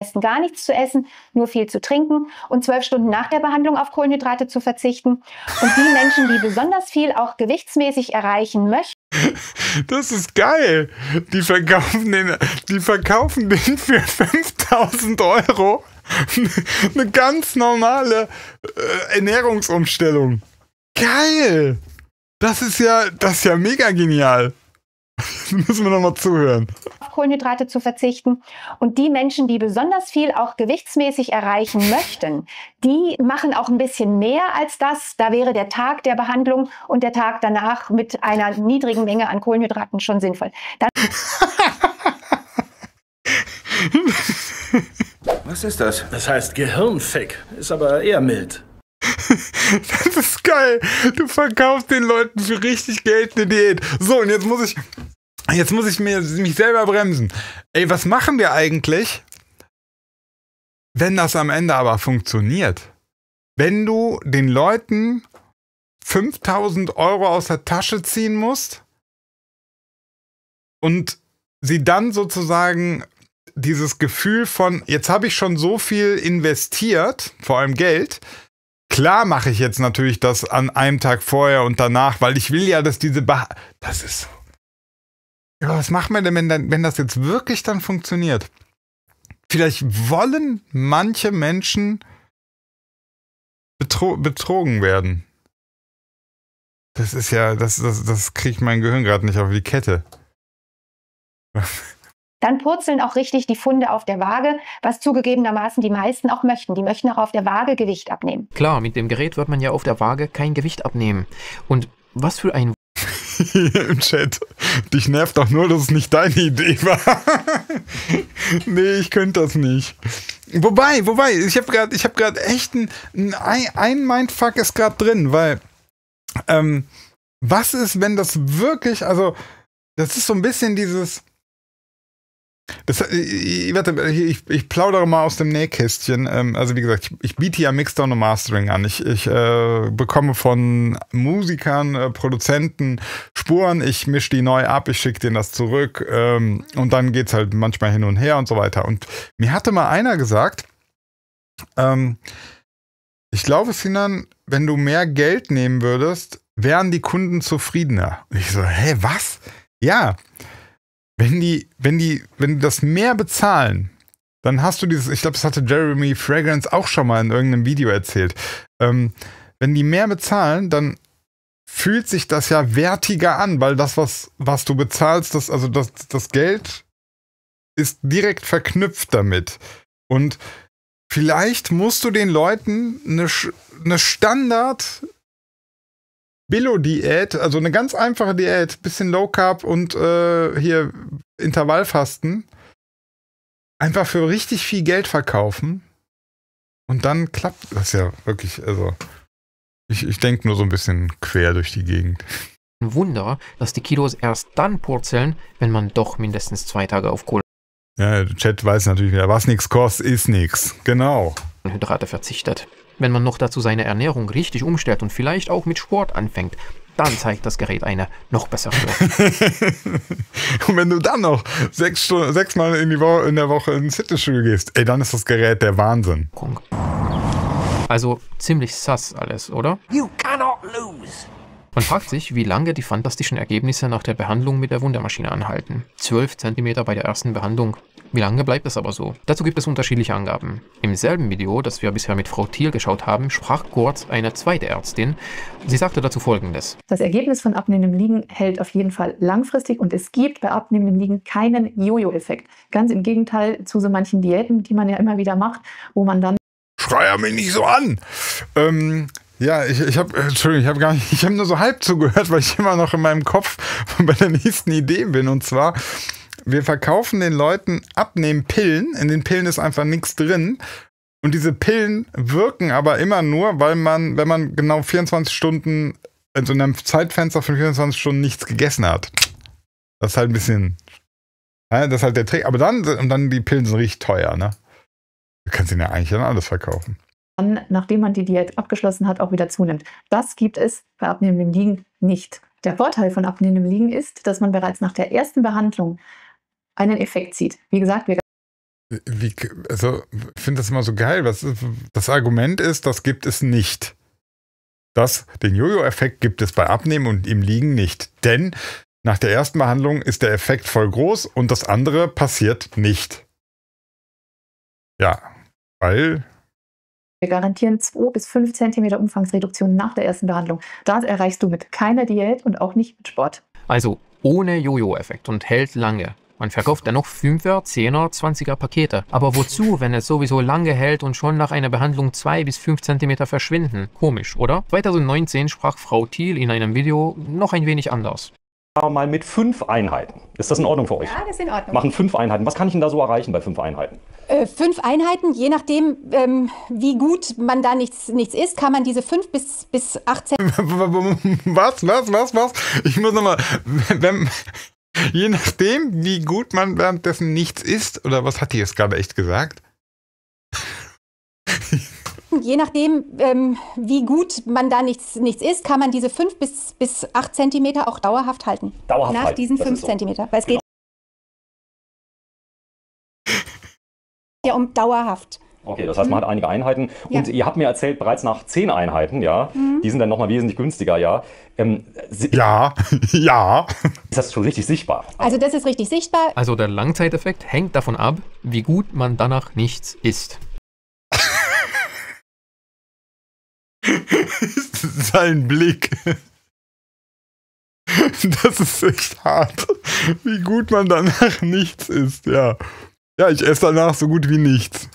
Essen gar nichts zu essen, nur viel zu trinken und zwölf Stunden nach der Behandlung auf Kohlenhydrate zu verzichten. Und die Menschen, die besonders viel auch gewichtsmäßig erreichen möchten. Das ist geil. Die verkaufen den, die verkaufen den für 5000 Euro eine ganz normale äh, Ernährungsumstellung. Geil. Das ist ja, das ist ja mega genial. müssen wir nochmal zuhören. Auf Kohlenhydrate zu verzichten. Und die Menschen, die besonders viel auch gewichtsmäßig erreichen möchten, die machen auch ein bisschen mehr als das. Da wäre der Tag der Behandlung und der Tag danach mit einer niedrigen Menge an Kohlenhydraten schon sinnvoll. Dann Was ist das? Das heißt Gehirnfick. Ist aber eher mild. das ist geil. Du verkaufst den Leuten für richtig Geld eine Diät. So, und jetzt muss ich. Jetzt muss ich mir, mich selber bremsen. Ey, was machen wir eigentlich, wenn das am Ende aber funktioniert? Wenn du den Leuten 5000 Euro aus der Tasche ziehen musst und sie dann sozusagen dieses Gefühl von, jetzt habe ich schon so viel investiert, vor allem Geld, Klar mache ich jetzt natürlich das an einem Tag vorher und danach, weil ich will ja, dass diese... Ba das ist... so. Ja, was machen wir denn, wenn, wenn das jetzt wirklich dann funktioniert? Vielleicht wollen manche Menschen betro betrogen werden. Das ist ja, das, das, das kriegt mein Gehirn gerade nicht auf die Kette dann purzeln auch richtig die Funde auf der Waage, was zugegebenermaßen die meisten auch möchten. Die möchten auch auf der Waage Gewicht abnehmen. Klar, mit dem Gerät wird man ja auf der Waage kein Gewicht abnehmen. Und was für ein... Hier Im Chat. Dich nervt doch nur, dass es nicht deine Idee war. nee, ich könnte das nicht. Wobei, wobei, ich habe gerade hab, grad, hab echt ein, ein, ein Mindfuck ist gerade drin, weil ähm, was ist, wenn das wirklich, also das ist so ein bisschen dieses, das, ich, äh, äh, äh, ich, ich, plaudere mal aus dem Nähkästchen. Ähm, also wie gesagt, ich, ich biete ja Mixdown und Mastering an. Ich, äh, bekomme von Musikern, äh, Produzenten Spuren, ich mische die neu ab, ich schicke denen das zurück ähm, und dann geht es halt manchmal hin und her und so weiter. Und mir hatte mal einer gesagt, ähm, ich glaube, Sinan, wenn du mehr Geld nehmen würdest, wären die Kunden zufriedener. Und ich so, hä, was? Ja wenn die, wenn die, wenn die das mehr bezahlen, dann hast du dieses, ich glaube, das hatte Jeremy Fragrance auch schon mal in irgendeinem Video erzählt. Ähm, wenn die mehr bezahlen, dann fühlt sich das ja wertiger an, weil das, was, was du bezahlst, das, also das, das Geld ist direkt verknüpft damit. Und vielleicht musst du den Leuten eine, eine Standard, Billo-Diät, also eine ganz einfache Diät, bisschen Low Carb und äh, hier Intervallfasten, einfach für richtig viel Geld verkaufen. Und dann klappt das ja wirklich, also ich, ich denke nur so ein bisschen quer durch die Gegend. Ein Wunder, dass die Kilos erst dann purzeln, wenn man doch mindestens zwei Tage auf Kohle. Ja, der Chat weiß natürlich wieder, was nichts kostet, ist nichts. Genau. Hydrate verzichtet. Wenn man noch dazu seine Ernährung richtig umstellt und vielleicht auch mit Sport anfängt, dann zeigt das Gerät eine noch bessere Und wenn du dann noch sechs Stunden, sechsmal in, die Woche, in der Woche ins Fitnessstudio gehst, ey, dann ist das Gerät der Wahnsinn. Also ziemlich sass alles, oder? You cannot lose. Man fragt sich, wie lange die fantastischen Ergebnisse nach der Behandlung mit der Wundermaschine anhalten. 12 cm bei der ersten Behandlung, wie lange bleibt es aber so? Dazu gibt es unterschiedliche Angaben. Im selben Video, das wir bisher mit Frau Thiel geschaut haben, sprach Kurz eine zweite Ärztin. Sie sagte dazu folgendes. Das Ergebnis von abnehmendem Liegen hält auf jeden Fall langfristig und es gibt bei abnehmendem Liegen keinen Jojo-Effekt. Ganz im Gegenteil zu so manchen Diäten, die man ja immer wieder macht, wo man dann... Schreier mich nicht so an! Ähm, ja, ich, ich habe, äh, Entschuldigung, ich habe gar nicht, ich habe nur so halb zugehört, weil ich immer noch in meinem Kopf bei der nächsten Idee bin. Und zwar wir verkaufen den Leuten Abnehmpillen. In den Pillen ist einfach nichts drin. Und diese Pillen wirken aber immer nur, weil man, wenn man genau 24 Stunden, also in so einem Zeitfenster von 24 Stunden nichts gegessen hat. Das ist halt ein bisschen. Ne, das ist halt der Trick. Aber dann, und dann die Pillen sind richtig teuer, ne? Du kannst ihnen ja eigentlich dann alles verkaufen. Dann, nachdem man die Diät abgeschlossen hat, auch wieder zunimmt. Das gibt es bei abnehmendem Liegen nicht. Der Vorteil von abnehmendem Liegen ist, dass man bereits nach der ersten Behandlung einen Effekt zieht. Wie gesagt, wir wie, also, ich finde das immer so geil. Was, das Argument ist, das gibt es nicht. Das, den Jojo-Effekt gibt es bei Abnehmen und im Liegen nicht. Denn nach der ersten Behandlung ist der Effekt voll groß und das andere passiert nicht. Ja, weil. Wir garantieren 2 bis 5 cm Umfangsreduktion nach der ersten Behandlung. Das erreichst du mit keiner Diät und auch nicht mit Sport. Also ohne Jojo-Effekt und hält lange. Man verkauft dennoch 5er, 10er, 20er Pakete. Aber wozu, wenn es sowieso lange hält und schon nach einer Behandlung 2 bis 5 cm verschwinden? Komisch, oder? 2019 sprach Frau Thiel in einem Video noch ein wenig anders mal mit fünf Einheiten. Ist das in Ordnung für euch? Ja, das ist in Ordnung. Machen fünf Einheiten. Was kann ich denn da so erreichen bei fünf Einheiten? Äh, fünf Einheiten, je nachdem, ähm, wie gut man da nichts, nichts isst, kann man diese fünf bis, bis 18. Was, was, was, was? Ich muss nochmal, wenn, Je nachdem, wie gut man währenddessen nichts isst, oder was hat die jetzt gerade echt gesagt? Je nachdem, ähm, wie gut man da nichts, nichts isst, kann man diese 5 bis, bis 8 Zentimeter auch dauerhaft halten. Dauerhaft Nach halten. diesen 5 so. Zentimeter. Weil es genau. geht ja um dauerhaft. Okay, das heißt, man mhm. hat einige Einheiten. Und ja. ihr habt mir erzählt, bereits nach zehn Einheiten, ja, mhm. die sind dann nochmal wesentlich günstiger, ja. Ähm, ja, ja. Ist das schon richtig sichtbar? Also, das ist richtig sichtbar. Also, der Langzeiteffekt hängt davon ab, wie gut man danach nichts isst. Sein Blick. Das ist echt hart. Wie gut man danach nichts isst, ja. Ja, ich esse danach so gut wie nichts.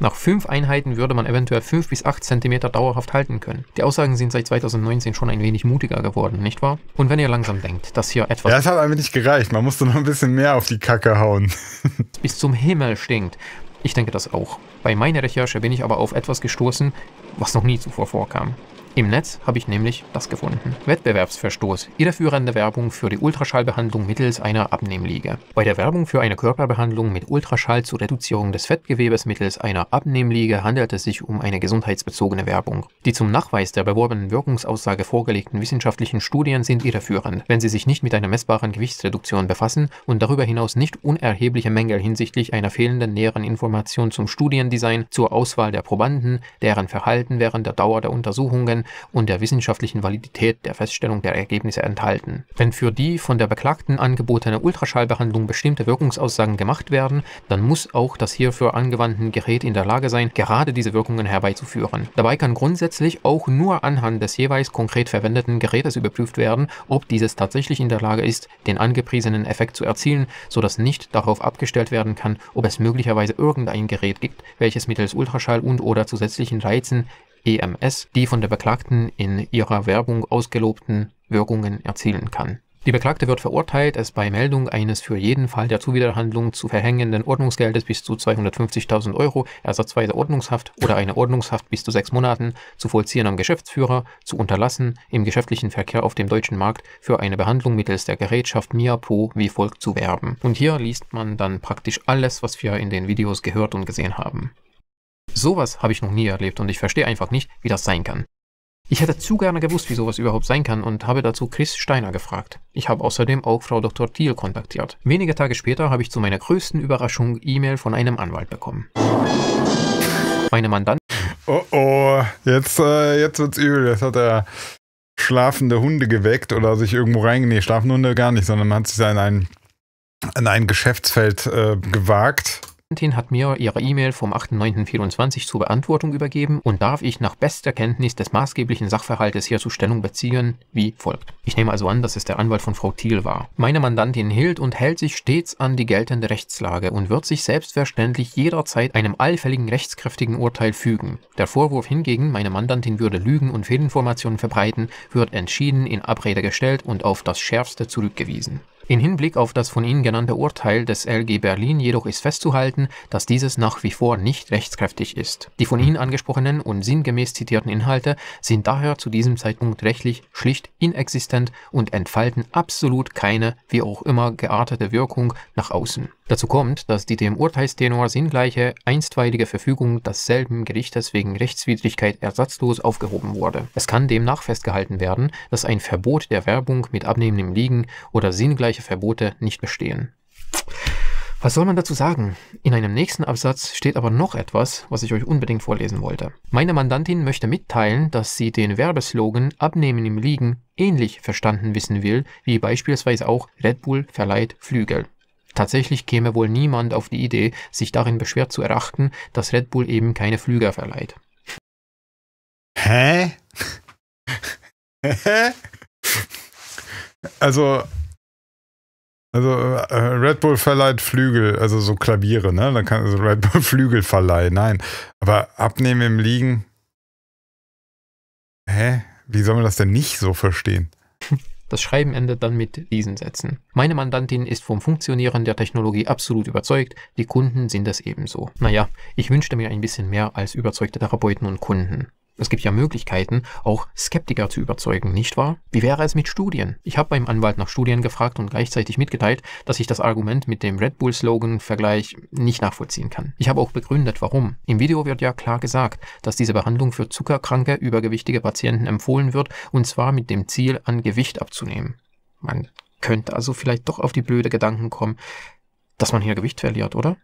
Nach fünf Einheiten würde man eventuell fünf bis acht Zentimeter dauerhaft halten können. Die Aussagen sind seit 2019 schon ein wenig mutiger geworden, nicht wahr? Und wenn ihr langsam denkt, dass hier etwas... Ja, das hat einfach nicht gereicht. Man musste noch ein bisschen mehr auf die Kacke hauen. bis zum Himmel stinkt. Ich denke das auch. Bei meiner Recherche bin ich aber auf etwas gestoßen, was noch nie zuvor vorkam. Im Netz habe ich nämlich das gefunden. Wettbewerbsverstoß. Irreführende Werbung für die Ultraschallbehandlung mittels einer Abnehmliege. Bei der Werbung für eine Körperbehandlung mit Ultraschall zur Reduzierung des Fettgewebes mittels einer Abnehmliege handelt es sich um eine gesundheitsbezogene Werbung. Die zum Nachweis der beworbenen Wirkungsaussage vorgelegten wissenschaftlichen Studien sind irreführend, wenn sie sich nicht mit einer messbaren Gewichtsreduktion befassen und darüber hinaus nicht unerhebliche Mängel hinsichtlich einer fehlenden näheren Information zum Studiendesign, zur Auswahl der Probanden, deren Verhalten während der Dauer der Untersuchungen und der wissenschaftlichen Validität der Feststellung der Ergebnisse enthalten. Wenn für die von der Beklagten angebotene Ultraschallbehandlung bestimmte Wirkungsaussagen gemacht werden, dann muss auch das hierfür angewandte Gerät in der Lage sein, gerade diese Wirkungen herbeizuführen. Dabei kann grundsätzlich auch nur anhand des jeweils konkret verwendeten Gerätes überprüft werden, ob dieses tatsächlich in der Lage ist, den angepriesenen Effekt zu erzielen, sodass nicht darauf abgestellt werden kann, ob es möglicherweise irgendein Gerät gibt, welches mittels Ultraschall und oder zusätzlichen Reizen EMS die von der Beklagten in ihrer Werbung ausgelobten Wirkungen erzielen kann. Die Beklagte wird verurteilt, es bei Meldung eines für jeden Fall der Zuwiderhandlung zu verhängenden Ordnungsgeldes bis zu 250.000 Euro, ersatzweise Ordnungshaft oder eine Ordnungshaft bis zu sechs Monaten zu vollziehen am Geschäftsführer, zu unterlassen, im geschäftlichen Verkehr auf dem deutschen Markt für eine Behandlung mittels der Gerätschaft Miapo wie folgt zu werben. Und hier liest man dann praktisch alles, was wir in den Videos gehört und gesehen haben. Sowas habe ich noch nie erlebt und ich verstehe einfach nicht, wie das sein kann. Ich hätte zu gerne gewusst, wie sowas überhaupt sein kann und habe dazu Chris Steiner gefragt. Ich habe außerdem auch Frau Dr. Thiel kontaktiert. Wenige Tage später habe ich zu meiner größten Überraschung E-Mail von einem Anwalt bekommen. Meine Mandantin. Oh oh, jetzt, äh, jetzt wird's übel. Jetzt hat er schlafende Hunde geweckt oder sich irgendwo reingegangen. Nee, schlafende Hunde gar nicht, sondern man hat sich in ein, in ein Geschäftsfeld äh, gewagt hat mir ihre E-Mail vom 8.9.24 zur Beantwortung übergeben und darf ich nach bester Kenntnis des maßgeblichen Sachverhaltes hierzu Stellung beziehen, wie folgt. Ich nehme also an, dass es der Anwalt von Frau Thiel war. Meine Mandantin hielt und hält sich stets an die geltende Rechtslage und wird sich selbstverständlich jederzeit einem allfälligen rechtskräftigen Urteil fügen. Der Vorwurf hingegen, meine Mandantin würde Lügen und Fehlinformationen verbreiten, wird entschieden in Abrede gestellt und auf das Schärfste zurückgewiesen. In Hinblick auf das von Ihnen genannte Urteil des LG Berlin jedoch ist festzuhalten, dass dieses nach wie vor nicht rechtskräftig ist. Die von Ihnen angesprochenen und sinngemäß zitierten Inhalte sind daher zu diesem Zeitpunkt rechtlich schlicht inexistent und entfalten absolut keine, wie auch immer, geartete Wirkung nach außen. Dazu kommt, dass die dem Urteilstenor sinngleiche einstweilige Verfügung desselben Gerichtes wegen Rechtswidrigkeit ersatzlos aufgehoben wurde. Es kann demnach festgehalten werden, dass ein Verbot der Werbung mit abnehmendem Liegen oder sinngleiche Verbote nicht bestehen. Was soll man dazu sagen? In einem nächsten Absatz steht aber noch etwas, was ich euch unbedingt vorlesen wollte. Meine Mandantin möchte mitteilen, dass sie den Werbeslogan Abnehmen im Liegen ähnlich verstanden wissen will, wie beispielsweise auch Red Bull verleiht Flügel. Tatsächlich käme wohl niemand auf die Idee, sich darin beschwert zu erachten, dass Red Bull eben keine Flüger verleiht. Hä? Hä? also, also äh, Red Bull verleiht Flügel, also so Klaviere, ne? Dann kann also Red Bull Flügel verleihen, nein. Aber abnehmen im Liegen. Hä? Wie soll man das denn nicht so verstehen? Das Schreiben endet dann mit diesen Sätzen. Meine Mandantin ist vom Funktionieren der Technologie absolut überzeugt, die Kunden sind es ebenso. Naja, ich wünschte mir ein bisschen mehr als überzeugte Therapeuten und Kunden. Es gibt ja Möglichkeiten, auch Skeptiker zu überzeugen, nicht wahr? Wie wäre es mit Studien? Ich habe beim Anwalt nach Studien gefragt und gleichzeitig mitgeteilt, dass ich das Argument mit dem Red Bull-Slogan-Vergleich nicht nachvollziehen kann. Ich habe auch begründet, warum. Im Video wird ja klar gesagt, dass diese Behandlung für zuckerkranke, übergewichtige Patienten empfohlen wird, und zwar mit dem Ziel, an Gewicht abzunehmen. Man könnte also vielleicht doch auf die blöde Gedanken kommen, dass man hier Gewicht verliert, oder?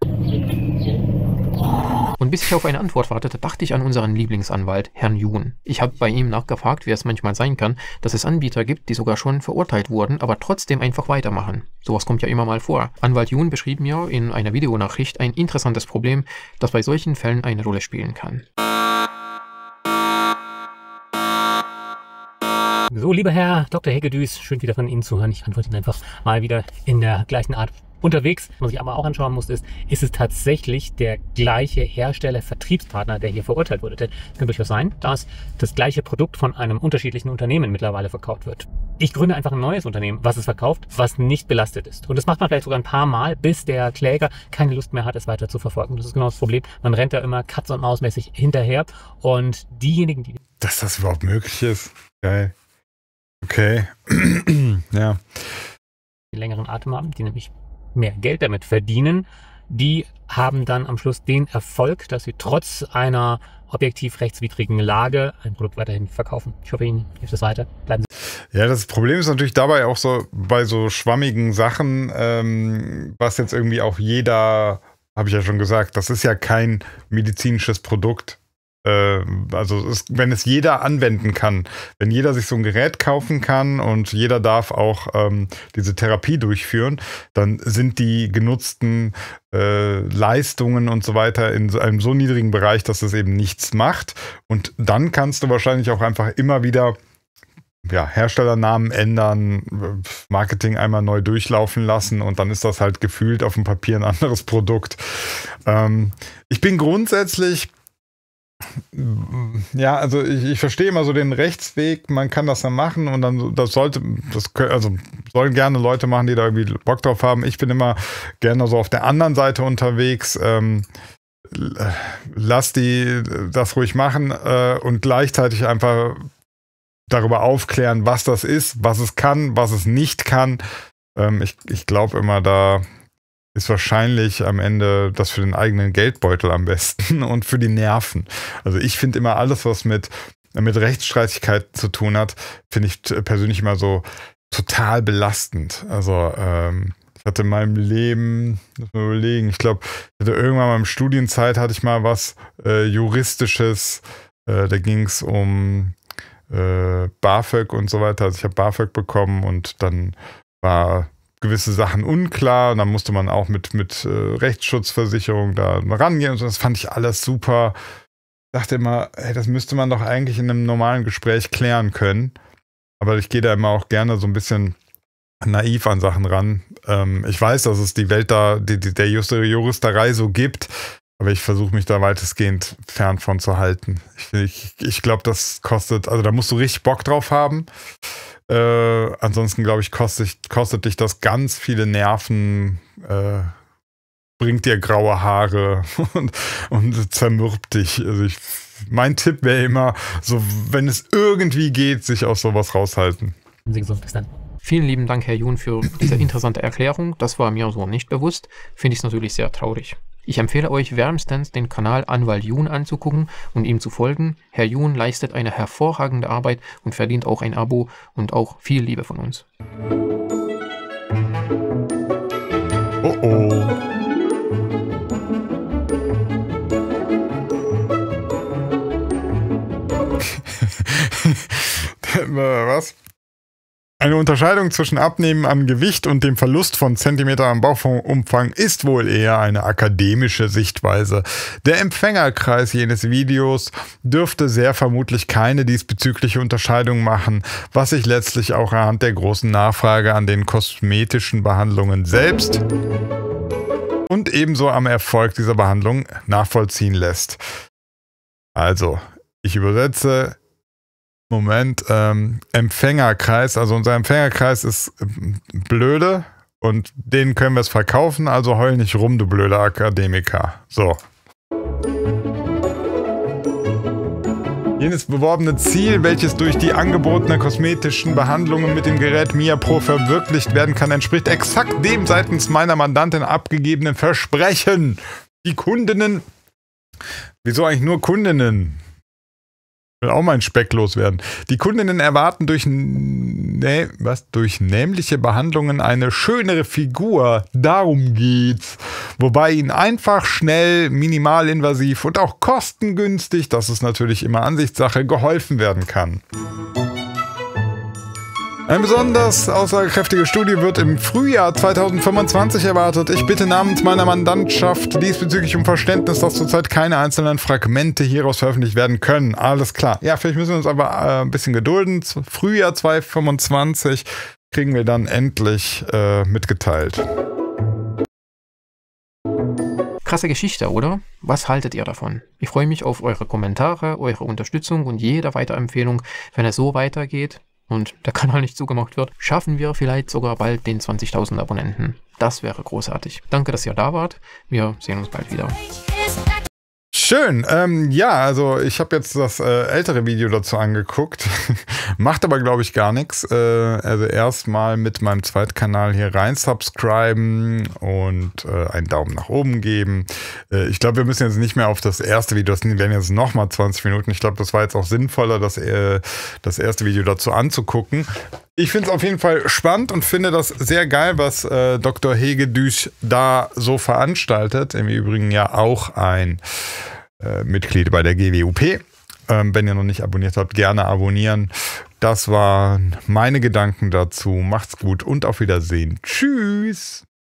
Und bis ich auf eine Antwort wartete, dachte ich an unseren Lieblingsanwalt, Herrn Jun. Ich habe bei ihm nachgefragt, wie es manchmal sein kann, dass es Anbieter gibt, die sogar schon verurteilt wurden, aber trotzdem einfach weitermachen. Sowas kommt ja immer mal vor. Anwalt Jun beschrieb mir in einer Videonachricht ein interessantes Problem, das bei solchen Fällen eine Rolle spielen kann. So, lieber Herr Dr. Hegedüß, schön wieder von Ihnen zu hören. Ich antworte Ihnen einfach mal wieder in der gleichen Art unterwegs. Was ich aber auch anschauen muss, ist, ist es tatsächlich der gleiche Hersteller, Vertriebspartner, der hier verurteilt wurde? Denn es kann durchaus sein, dass das gleiche Produkt von einem unterschiedlichen Unternehmen mittlerweile verkauft wird. Ich gründe einfach ein neues Unternehmen, was es verkauft, was nicht belastet ist. Und das macht man vielleicht sogar ein paar Mal, bis der Kläger keine Lust mehr hat, es weiter zu verfolgen. Das ist genau das Problem. Man rennt da immer katz- und mausmäßig hinterher. Und diejenigen, die. Dass das überhaupt möglich ist. Geil. Okay. ja. Die längeren Atem haben, die nämlich mehr Geld damit verdienen, die haben dann am Schluss den Erfolg, dass sie trotz einer objektiv rechtswidrigen Lage ein Produkt weiterhin verkaufen. Ich hoffe, Ihnen hilft das weiter. Bleiben Sie. Ja, das Problem ist natürlich dabei auch so bei so schwammigen Sachen, ähm, was jetzt irgendwie auch jeder, habe ich ja schon gesagt, das ist ja kein medizinisches Produkt. Äh, also es, wenn es jeder anwenden kann, wenn jeder sich so ein Gerät kaufen kann und jeder darf auch ähm, diese Therapie durchführen, dann sind die genutzten äh, Leistungen und so weiter in einem so niedrigen Bereich, dass es eben nichts macht. Und dann kannst du wahrscheinlich auch einfach immer wieder ja, Herstellernamen ändern, Marketing einmal neu durchlaufen lassen und dann ist das halt gefühlt auf dem Papier ein anderes Produkt. Ähm, ich bin grundsätzlich Ja, also ich, ich verstehe immer so den Rechtsweg, man kann das dann machen und dann, das sollte, das können, also sollen gerne Leute machen, die da irgendwie Bock drauf haben. Ich bin immer gerne so auf der anderen Seite unterwegs. Ähm, lass die das ruhig machen äh, und gleichzeitig einfach darüber aufklären, was das ist, was es kann, was es nicht kann. Ähm, ich ich glaube immer da, ist wahrscheinlich am Ende das für den eigenen Geldbeutel am besten und für die Nerven. Also ich finde immer alles, was mit, mit Rechtsstreitigkeiten zu tun hat, finde ich persönlich immer so total belastend. Also ähm, ich hatte in meinem Leben, muss man überlegen, ich glaube, irgendwann mal in Studienzeit hatte ich mal was äh, Juristisches, äh, da ging es um äh, BAföG und so weiter. Also ich habe BAföG bekommen und dann war gewisse Sachen unklar und dann musste man auch mit, mit äh, Rechtsschutzversicherung da rangehen und Das fand ich alles super. Dachte immer, hey, das müsste man doch eigentlich in einem normalen Gespräch klären können. Aber ich gehe da immer auch gerne so ein bisschen naiv an Sachen ran. Ähm, ich weiß, dass es die Welt da, die, die der Juristerei so gibt, aber ich versuche mich da weitestgehend fern von zu halten. Ich, ich, ich glaube, das kostet, also da musst du richtig Bock drauf haben. Äh, ansonsten, glaube ich, kostet, kostet dich das ganz viele Nerven, äh, bringt dir graue Haare und, und zermürbt dich. Also ich, mein Tipp wäre immer, so wenn es irgendwie geht, sich aus sowas raushalten. Sie gesund, bis dann. Vielen lieben Dank, Herr Jun, für diese interessante Erklärung. Das war mir so nicht bewusst. Finde ich es natürlich sehr traurig. Ich empfehle euch wärmstens, den Kanal Anwalt Jun anzugucken und ihm zu folgen. Herr Jun leistet eine hervorragende Arbeit und verdient auch ein Abo und auch viel Liebe von uns. Oh oh. Äh, was? Eine Unterscheidung zwischen Abnehmen an Gewicht und dem Verlust von Zentimeter am Bauchumfang ist wohl eher eine akademische Sichtweise. Der Empfängerkreis jenes Videos dürfte sehr vermutlich keine diesbezügliche Unterscheidung machen, was sich letztlich auch anhand der großen Nachfrage an den kosmetischen Behandlungen selbst und ebenso am Erfolg dieser Behandlung nachvollziehen lässt. Also, ich übersetze, Moment, ähm, Empfängerkreis. Also unser Empfängerkreis ist blöde und denen können wir es verkaufen. Also heul nicht rum, du blöder Akademiker. So. Jenes beworbene Ziel, welches durch die angebotenen kosmetischen Behandlungen mit dem Gerät Mia Pro verwirklicht werden kann, entspricht exakt dem seitens meiner Mandantin abgegebenen Versprechen. Die Kundinnen. Wieso eigentlich nur Kundinnen? will auch mein Speck loswerden. Die Kundinnen erwarten durch, nee, was, durch nämliche Behandlungen eine schönere Figur. Darum geht's. Wobei ihnen einfach, schnell, minimalinvasiv und auch kostengünstig, das ist natürlich immer Ansichtssache, geholfen werden kann. Eine besonders aussagekräftige Studie wird im Frühjahr 2025 erwartet. Ich bitte namens meiner Mandantschaft diesbezüglich um Verständnis, dass zurzeit keine einzelnen Fragmente hieraus veröffentlicht werden können. Alles klar. Ja, vielleicht müssen wir uns aber äh, ein bisschen gedulden. Frühjahr 2025 kriegen wir dann endlich äh, mitgeteilt. Krasse Geschichte, oder? Was haltet ihr davon? Ich freue mich auf eure Kommentare, eure Unterstützung und jede weitere Empfehlung, wenn es so weitergeht und der Kanal nicht zugemacht wird, schaffen wir vielleicht sogar bald den 20.000 Abonnenten. Das wäre großartig. Danke, dass ihr da wart. Wir sehen uns bald wieder. Schön. Ähm, ja, also ich habe jetzt das äh, ältere Video dazu angeguckt. Macht aber, glaube ich, gar nichts. Äh, also erstmal mit meinem Zweitkanal hier rein subscriben und äh, einen Daumen nach oben geben. Äh, ich glaube, wir müssen jetzt nicht mehr auf das erste Video, das werden jetzt nochmal 20 Minuten. Ich glaube, das war jetzt auch sinnvoller, das, äh, das erste Video dazu anzugucken ich finde es auf jeden Fall spannend und finde das sehr geil, was äh, Dr. Hegedüsch da so veranstaltet. Im Übrigen ja auch ein äh, Mitglied bei der GWUP. Ähm, wenn ihr noch nicht abonniert habt, gerne abonnieren. Das waren meine Gedanken dazu. Macht's gut und auf Wiedersehen. Tschüss.